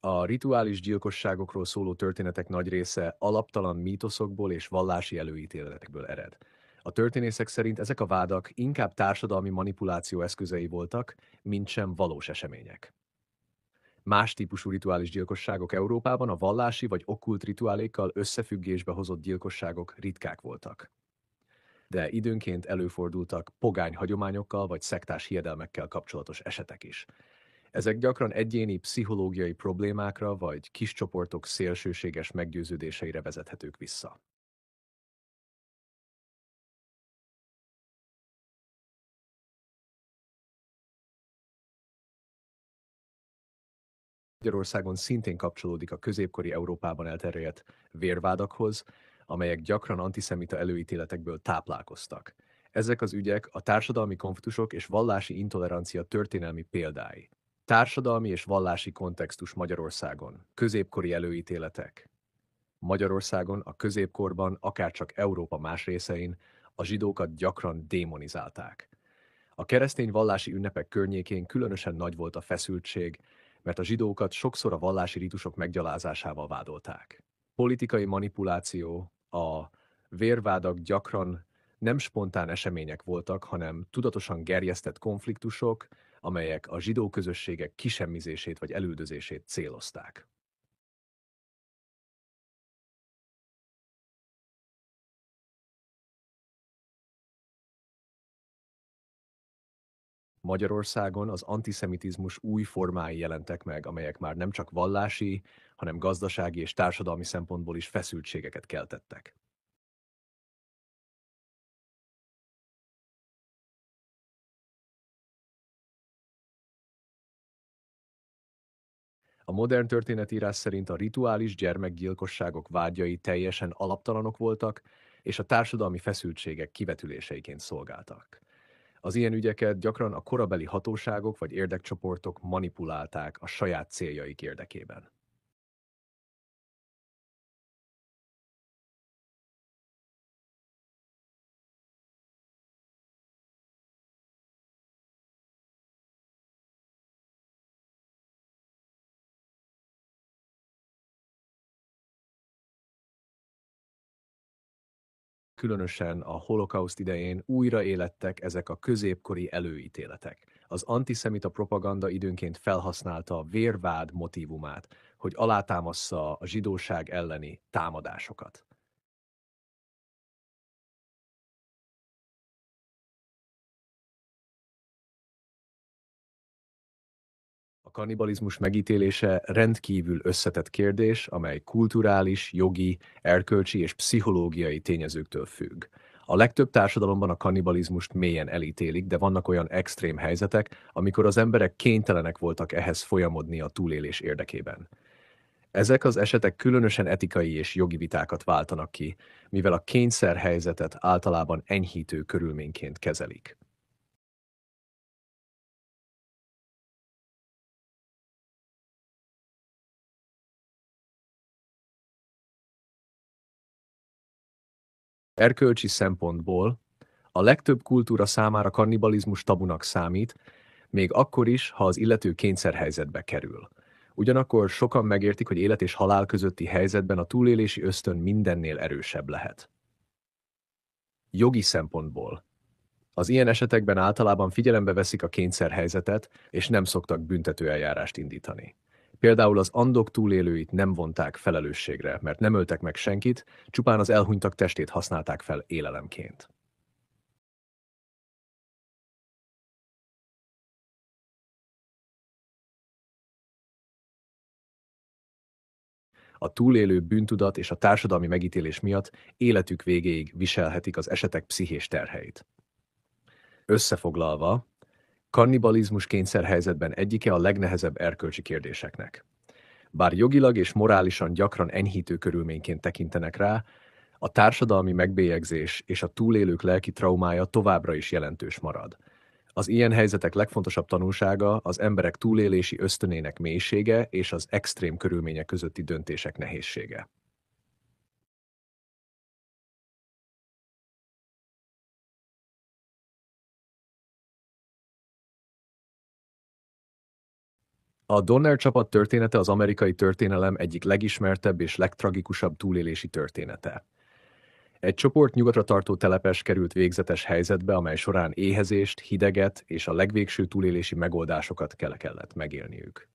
A rituális gyilkosságokról szóló történetek nagy része alaptalan mítoszokból és vallási előítéletekből ered. A történészek szerint ezek a vádak inkább társadalmi manipuláció eszközei voltak, mint sem valós események. Más típusú rituális gyilkosságok Európában a vallási vagy okkult rituálékkal összefüggésbe hozott gyilkosságok ritkák voltak de időnként előfordultak pogány hagyományokkal vagy szektás hiedelmekkel kapcsolatos esetek is. Ezek gyakran egyéni pszichológiai problémákra vagy kis csoportok szélsőséges meggyőződéseire vezethetők vissza. Magyarországon szintén kapcsolódik a középkori Európában elterjedt vérvádakhoz, amelyek gyakran antiszemita előítéletekből táplálkoztak. Ezek az ügyek a társadalmi konfliktusok és vallási intolerancia történelmi példái. Társadalmi és vallási kontextus Magyarországon, középkori előítéletek. Magyarországon a középkorban, akárcsak Európa más részein, a zsidókat gyakran démonizálták. A keresztény vallási ünnepek környékén különösen nagy volt a feszültség, mert a zsidókat sokszor a vallási ritusok meggyalázásával vádolták. Politikai manipuláció, a vérvádak gyakran nem spontán események voltak, hanem tudatosan gerjesztett konfliktusok, amelyek a zsidó közösségek kisemmizését vagy elődözését célozták. Magyarországon az antiszemitizmus új formái jelentek meg, amelyek már nem csak vallási, hanem gazdasági és társadalmi szempontból is feszültségeket keltettek. A modern történetírás szerint a rituális gyermekgyilkosságok vágyai teljesen alaptalanok voltak, és a társadalmi feszültségek kivetüléseiként szolgáltak. Az ilyen ügyeket gyakran a korabeli hatóságok vagy érdekcsoportok manipulálták a saját céljaik érdekében. különösen a holokauszt idején újra élettek ezek a középkori előítéletek. Az antiszemita propaganda időnként felhasználta a vérvád motivumát, hogy alátámassza a zsidóság elleni támadásokat. kannibalizmus megítélése rendkívül összetett kérdés, amely kulturális, jogi, erkölcsi és pszichológiai tényezőktől függ. A legtöbb társadalomban a kannibalizmust mélyen elítélik, de vannak olyan extrém helyzetek, amikor az emberek kénytelenek voltak ehhez folyamodni a túlélés érdekében. Ezek az esetek különösen etikai és jogi vitákat váltanak ki, mivel a kényszerhelyzetet általában enyhítő körülményként kezelik. Erkölcsi szempontból a legtöbb kultúra számára kannibalizmus tabunak számít, még akkor is, ha az illető kényszerhelyzetbe kerül. Ugyanakkor sokan megértik, hogy élet és halál közötti helyzetben a túlélési ösztön mindennél erősebb lehet. Jogi szempontból az ilyen esetekben általában figyelembe veszik a kényszerhelyzetet, és nem szoktak eljárást indítani. Például az andok túlélőit nem vonták felelősségre, mert nem öltek meg senkit, csupán az elhunytak testét használták fel élelemként. a túlélő bűntudat és a társadalmi megítélés miatt életük végéig viselhetik az esetek pszichés terheit. Összefoglalva, kannibalizmus kényszerhelyzetben egyike a legnehezebb erkölcsi kérdéseknek. Bár jogilag és morálisan gyakran enyhítő körülményként tekintenek rá, a társadalmi megbélyegzés és a túlélők lelki traumája továbbra is jelentős marad. Az ilyen helyzetek legfontosabb tanulsága az emberek túlélési ösztönének mélysége és az extrém körülmények közötti döntések nehézsége. A Donner csapat története az amerikai történelem egyik legismertebb és legtragikusabb túlélési története. Egy csoport nyugatra tartó telepes került végzetes helyzetbe, amely során éhezést, hideget és a legvégső túlélési megoldásokat kell kellett megélniük.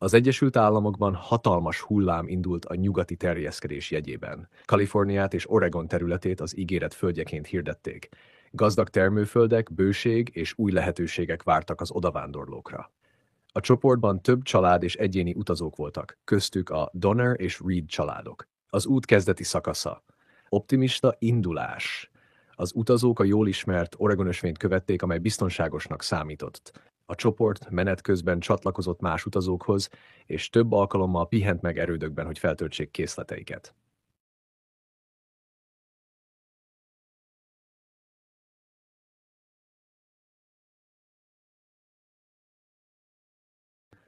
Az Egyesült Államokban hatalmas hullám indult a nyugati terjeszkedés jegyében. Kaliforniát és Oregon területét az ígéret földjeként hirdették. Gazdag termőföldek, bőség és új lehetőségek vártak az odavándorlókra. A csoportban több család és egyéni utazók voltak, köztük a Donner és Reed családok. Az út kezdeti szakasza. Optimista indulás. Az utazók a jól ismert Oregon ösvényt követték, amely biztonságosnak számított. A csoport menet közben csatlakozott más utazókhoz, és több alkalommal pihent meg erődökben, hogy feltöltsék készleteiket.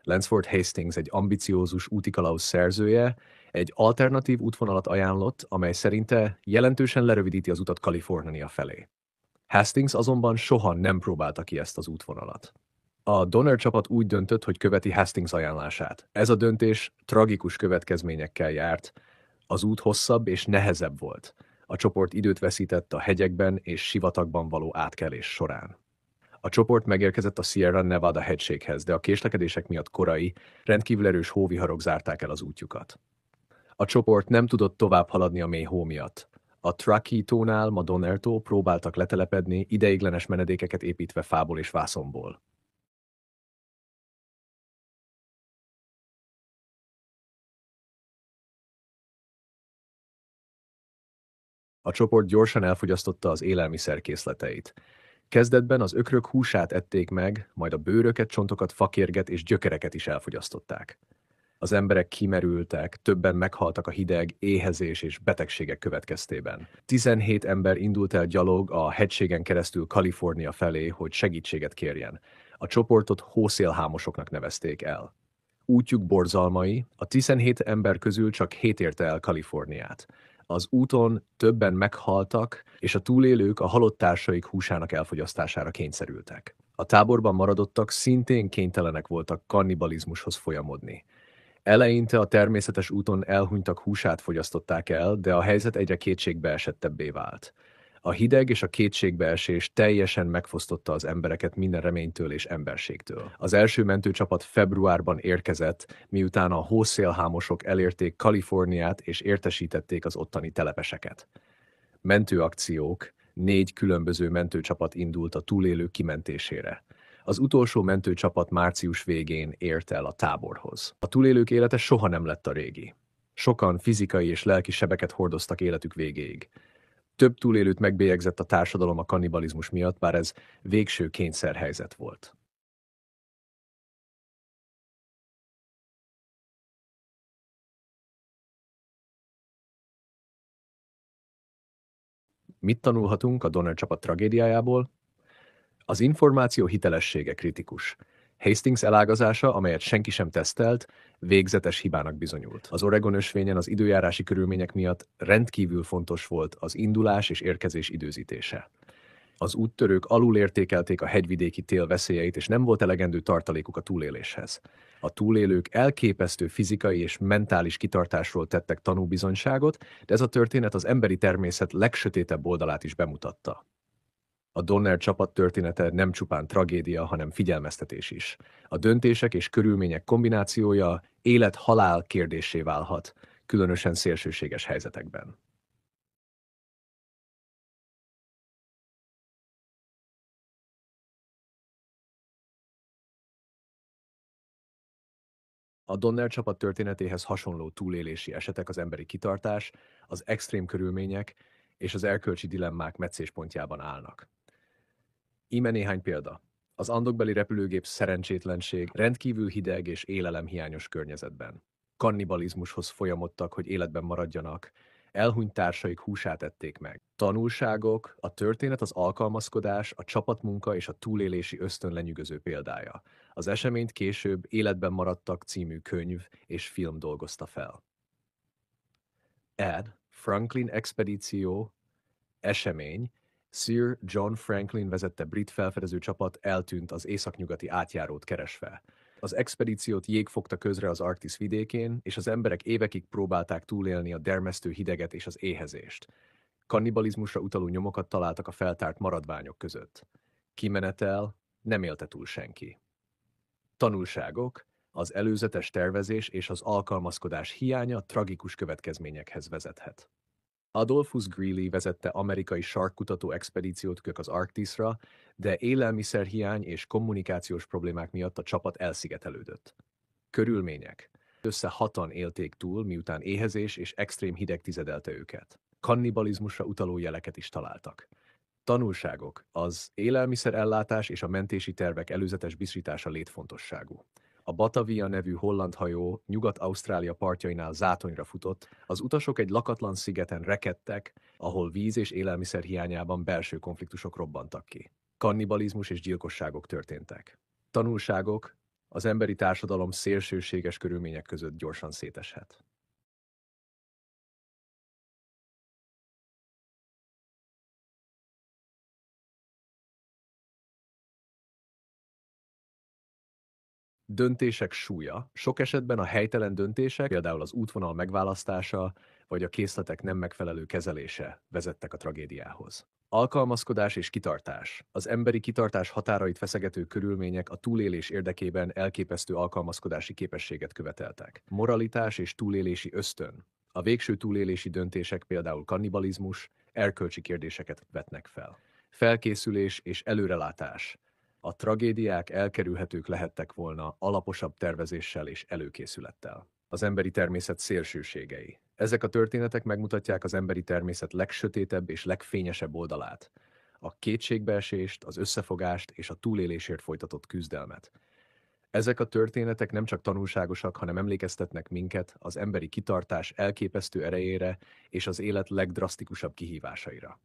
Lansford Hastings egy ambiciózus útikalauz szerzője, egy alternatív útvonalat ajánlott, amely szerinte jelentősen lerövidíti az utat Kalifornia felé. Hastings azonban soha nem próbálta ki ezt az útvonalat. A Donner csapat úgy döntött, hogy követi Hastings ajánlását. Ez a döntés tragikus következményekkel járt. Az út hosszabb és nehezebb volt. A csoport időt veszített a hegyekben és sivatagban való átkelés során. A csoport megérkezett a Sierra Nevada hegységhez, de a késlekedések miatt korai, rendkívül erős hóviharok zárták el az útjukat. A csoport nem tudott tovább haladni a mély hó miatt. A Truckee tónál ma Donertó próbáltak letelepedni, ideiglenes menedékeket építve fából és vászomból. A csoport gyorsan elfogyasztotta az élelmiszer készleteit. Kezdetben az ökrök húsát ették meg, majd a bőröket, csontokat, fakérget és gyökereket is elfogyasztották. Az emberek kimerültek, többen meghaltak a hideg, éhezés és betegségek következtében. 17 ember indult el gyalog a hegységen keresztül Kalifornia felé, hogy segítséget kérjen. A csoportot hószélhámosoknak nevezték el. Útjuk borzalmai, a 17 ember közül csak 7 érte el Kaliforniát az úton többen meghaltak, és a túlélők a halott társaik húsának elfogyasztására kényszerültek. A táborban maradottak szintén kénytelenek voltak kannibalizmushoz folyamodni. Eleinte a természetes úton elhunytak húsát fogyasztották el, de a helyzet egyre kétségbeesettebbé vált. A hideg és a kétségbeesés teljesen megfosztotta az embereket minden reménytől és emberségtől. Az első mentőcsapat februárban érkezett, miután a hószélhámosok elérték Kaliforniát és értesítették az ottani telepeseket. Mentőakciók, négy különböző mentőcsapat indult a túlélők kimentésére. Az utolsó mentőcsapat március végén ért el a táborhoz. A túlélők élete soha nem lett a régi. Sokan fizikai és lelki sebeket hordoztak életük végéig. Több túlélőt megbélyegzett a társadalom a kannibalizmus miatt, bár ez végső kényszerhelyzet volt. Mit tanulhatunk a Donner csapat tragédiájából? Az információ hitelessége kritikus. Hastings elágazása, amelyet senki sem tesztelt, végzetes hibának bizonyult. Az Oregon ösvényen az időjárási körülmények miatt rendkívül fontos volt az indulás és érkezés időzítése. Az úttörők alul értékelték a hegyvidéki tél veszélyeit, és nem volt elegendő tartalékuk a túléléshez. A túlélők elképesztő fizikai és mentális kitartásról tettek tanúbizonyságot, de ez a történet az emberi természet legsötétebb oldalát is bemutatta a Donner csapat története nem csupán tragédia, hanem figyelmeztetés is. A döntések és körülmények kombinációja élet-halál kérdésé válhat, különösen szélsőséges helyzetekben. A Donner csapat történetéhez hasonló túlélési esetek az emberi kitartás, az extrém körülmények és az erkölcsi dilemmák meccéspontjában állnak. Íme néhány példa. Az andokbeli repülőgép szerencsétlenség rendkívül hideg és élelemhiányos környezetben. Kannibalizmushoz folyamodtak, hogy életben maradjanak, elhunyt társaik húsát ették meg. Tanulságok, a történet, az alkalmazkodás, a csapatmunka és a túlélési ösztön lenyűgöző példája. Az eseményt később Életben maradtak című könyv és film dolgozta fel. Ed, Franklin Expedíció, Esemény Sir John Franklin vezette brit felfedező csapat eltűnt az északnyugati átjárót keresve. Az expedíciót jég fogta közre az Arktisz vidékén, és az emberek évekig próbálták túlélni a dermesztő hideget és az éhezést. Kannibalizmusra utaló nyomokat találtak a feltárt maradványok között. Kimenetel, nem élte túl senki. Tanulságok, az előzetes tervezés és az alkalmazkodás hiánya tragikus következményekhez vezethet. Adolfus Greeley vezette amerikai sarkkutató expedíciót kök az Arktiszra, de élelmiszerhiány és kommunikációs problémák miatt a csapat elszigetelődött. Körülmények. Össze hatan élték túl, miután éhezés és extrém hideg tizedelte őket. Kannibalizmusra utaló jeleket is találtak. Tanulságok. Az élelmiszerellátás és a mentési tervek előzetes biztosítása létfontosságú. A Batavia nevű holland hajó Nyugat-Ausztrália partjainál zátonyra futott, az utasok egy lakatlan szigeten rekedtek, ahol víz és élelmiszer hiányában belső konfliktusok robbantak ki. Kannibalizmus és gyilkosságok történtek. Tanulságok, az emberi társadalom szélsőséges körülmények között gyorsan széteshet. döntések súlya. Sok esetben a helytelen döntések, például az útvonal megválasztása, vagy a készletek nem megfelelő kezelése vezettek a tragédiához. Alkalmazkodás és kitartás. Az emberi kitartás határait feszegető körülmények a túlélés érdekében elképesztő alkalmazkodási képességet követeltek. Moralitás és túlélési ösztön. A végső túlélési döntések például kannibalizmus, erkölcsi kérdéseket vetnek fel. Felkészülés és előrelátás a tragédiák elkerülhetők lehettek volna alaposabb tervezéssel és előkészülettel. Az emberi természet szélsőségei. Ezek a történetek megmutatják az emberi természet legsötétebb és legfényesebb oldalát, a kétségbeesést, az összefogást és a túlélésért folytatott küzdelmet. Ezek a történetek nem csak tanulságosak, hanem emlékeztetnek minket az emberi kitartás elképesztő erejére és az élet legdrasztikusabb kihívásaira.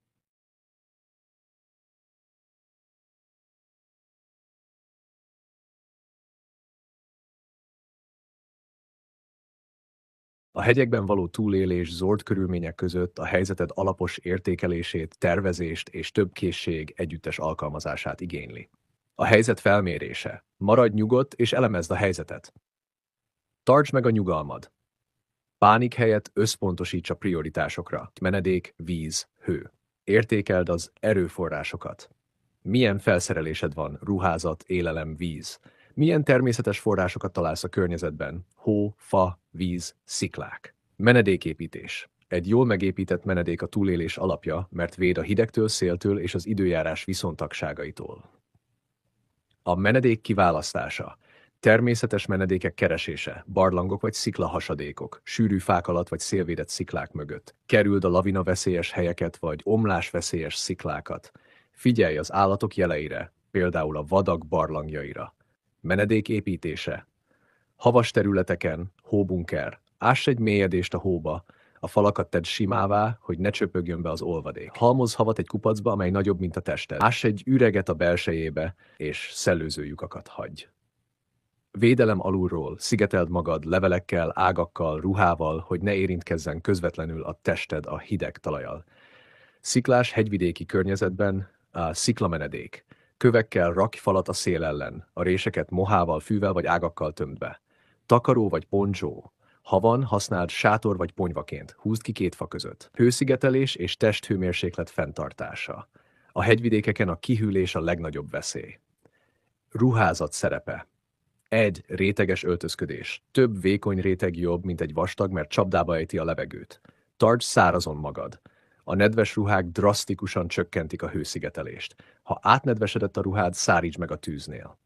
A hegyekben való túlélés zord körülmények között a helyzeted alapos értékelését, tervezést és több készség együttes alkalmazását igényli. A helyzet felmérése. Maradj nyugodt és elemezd a helyzetet. Tartsd meg a nyugalmad. Pánik helyett összpontosíts a prioritásokra. Menedék, víz, hő. Értékeld az erőforrásokat. Milyen felszerelésed van, ruházat, élelem, víz – milyen természetes forrásokat találsz a környezetben? Hó, fa, víz, sziklák. Menedéképítés. Egy jól megépített menedék a túlélés alapja, mert véd a hidegtől, széltől és az időjárás viszontagságaitól. A menedék kiválasztása. Természetes menedékek keresése, barlangok vagy sziklahasadékok, sűrű fák alatt vagy szélvédett sziklák mögött. Kerüld a lavina veszélyes helyeket vagy omlás veszélyes sziklákat. Figyelj az állatok jeleire, például a vadak barlangjaira menedék építése. Havas területeken, hóbunker. Áss egy mélyedést a hóba, a falakat tedd simává, hogy ne csöpögjön be az olvadék. Halmoz havat egy kupacba, amely nagyobb, mint a tested. Áss egy üreget a belsejébe, és szellőző lyukakat hagy. Védelem alulról, szigeteld magad levelekkel, ágakkal, ruhával, hogy ne érintkezzen közvetlenül a tested a hideg talajal. Sziklás hegyvidéki környezetben a sziklamenedék. Kövekkel rakj falat a szél ellen, a réseket mohával, fűvel vagy ágakkal tömdve. Takaró vagy poncsó. Ha van, használd sátor vagy ponyvaként, húzd ki két fa között. Hőszigetelés és testhőmérséklet fenntartása. A hegyvidékeken a kihűlés a legnagyobb veszély. Ruházat szerepe. Egy réteges öltözködés. Több vékony réteg jobb, mint egy vastag, mert csapdába ejti a levegőt. Tarts szárazon magad a nedves ruhák drasztikusan csökkentik a hőszigetelést. Ha átnedvesedett a ruhád, szárítsd meg a tűznél.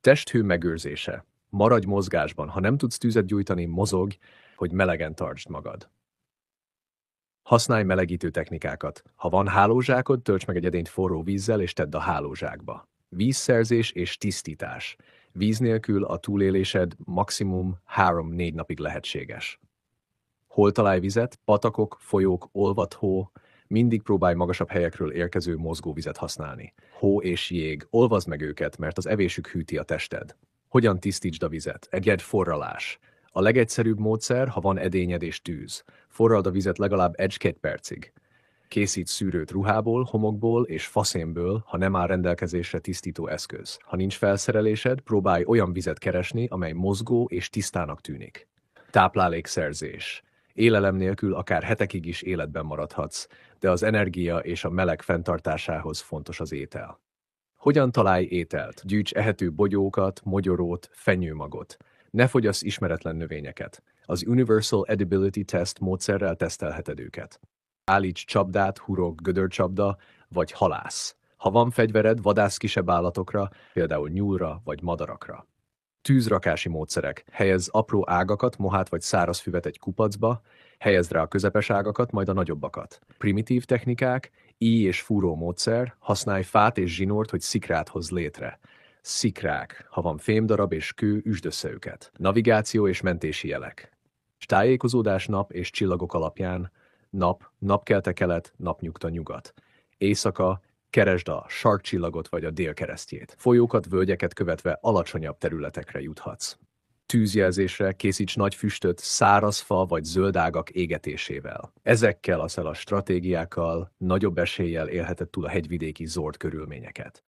Testhő megőrzése. Maradj mozgásban, ha nem tudsz tüzet gyújtani, mozog, hogy melegen tartsd magad. Használj melegítő technikákat. Ha van hálózsákod, tölts meg egy edényt forró vízzel és tedd a hálózsákba. Vízszerzés és tisztítás. Víz nélkül a túlélésed maximum 3-4 napig lehetséges. Hol találj vizet? Patakok, folyók, olvat hó. Mindig próbálj magasabb helyekről érkező mozgóvizet használni. Hó és jég, olvazd meg őket, mert az evésük hűti a tested. Hogyan tisztítsd a vizet? Egyed forralás. A legegyszerűbb módszer, ha van edényed és tűz. Forrald a vizet legalább egy-két percig. Készít szűrőt ruhából, homokból és faszénből, ha nem áll rendelkezésre tisztító eszköz. Ha nincs felszerelésed, próbálj olyan vizet keresni, amely mozgó és tisztának tűnik. Táplálékszerzés. Élelem nélkül akár hetekig is életben maradhatsz, de az energia és a meleg fenntartásához fontos az étel. Hogyan találj ételt? Gyűjts ehető bogyókat, mogyorót, fenyőmagot. Ne fogyasz ismeretlen növényeket. Az Universal Edibility Test módszerrel tesztelheted őket. Állíts csapdát, hurok, gödörcsapda vagy halász. Ha van fegyvered, vadász kisebb állatokra, például nyúlra vagy madarakra. Tűzrakási módszerek. Helyez apró ágakat, mohát vagy száraz füvet egy kupacba, helyezd rá a közepes ágakat, majd a nagyobbakat. Primitív technikák, íj és fúró módszer, használj fát és zsinort, hogy szikrát hoz létre. Szikrák, ha van fémdarab és kő, üsd össze őket. Navigáció és mentési jelek. stájékozódás nap és csillagok alapján, nap, napkelte kelet, napnyugta nyugat. Éjszaka, Keresd a sarkcsillagot vagy a délkeresztjét. Folyókat, völgyeket követve alacsonyabb területekre juthatsz. Tűzjelzésre készíts nagy füstöt száraz fa vagy zöld ágak égetésével. Ezekkel a a stratégiákkal nagyobb eséllyel élheted túl a hegyvidéki zord körülményeket.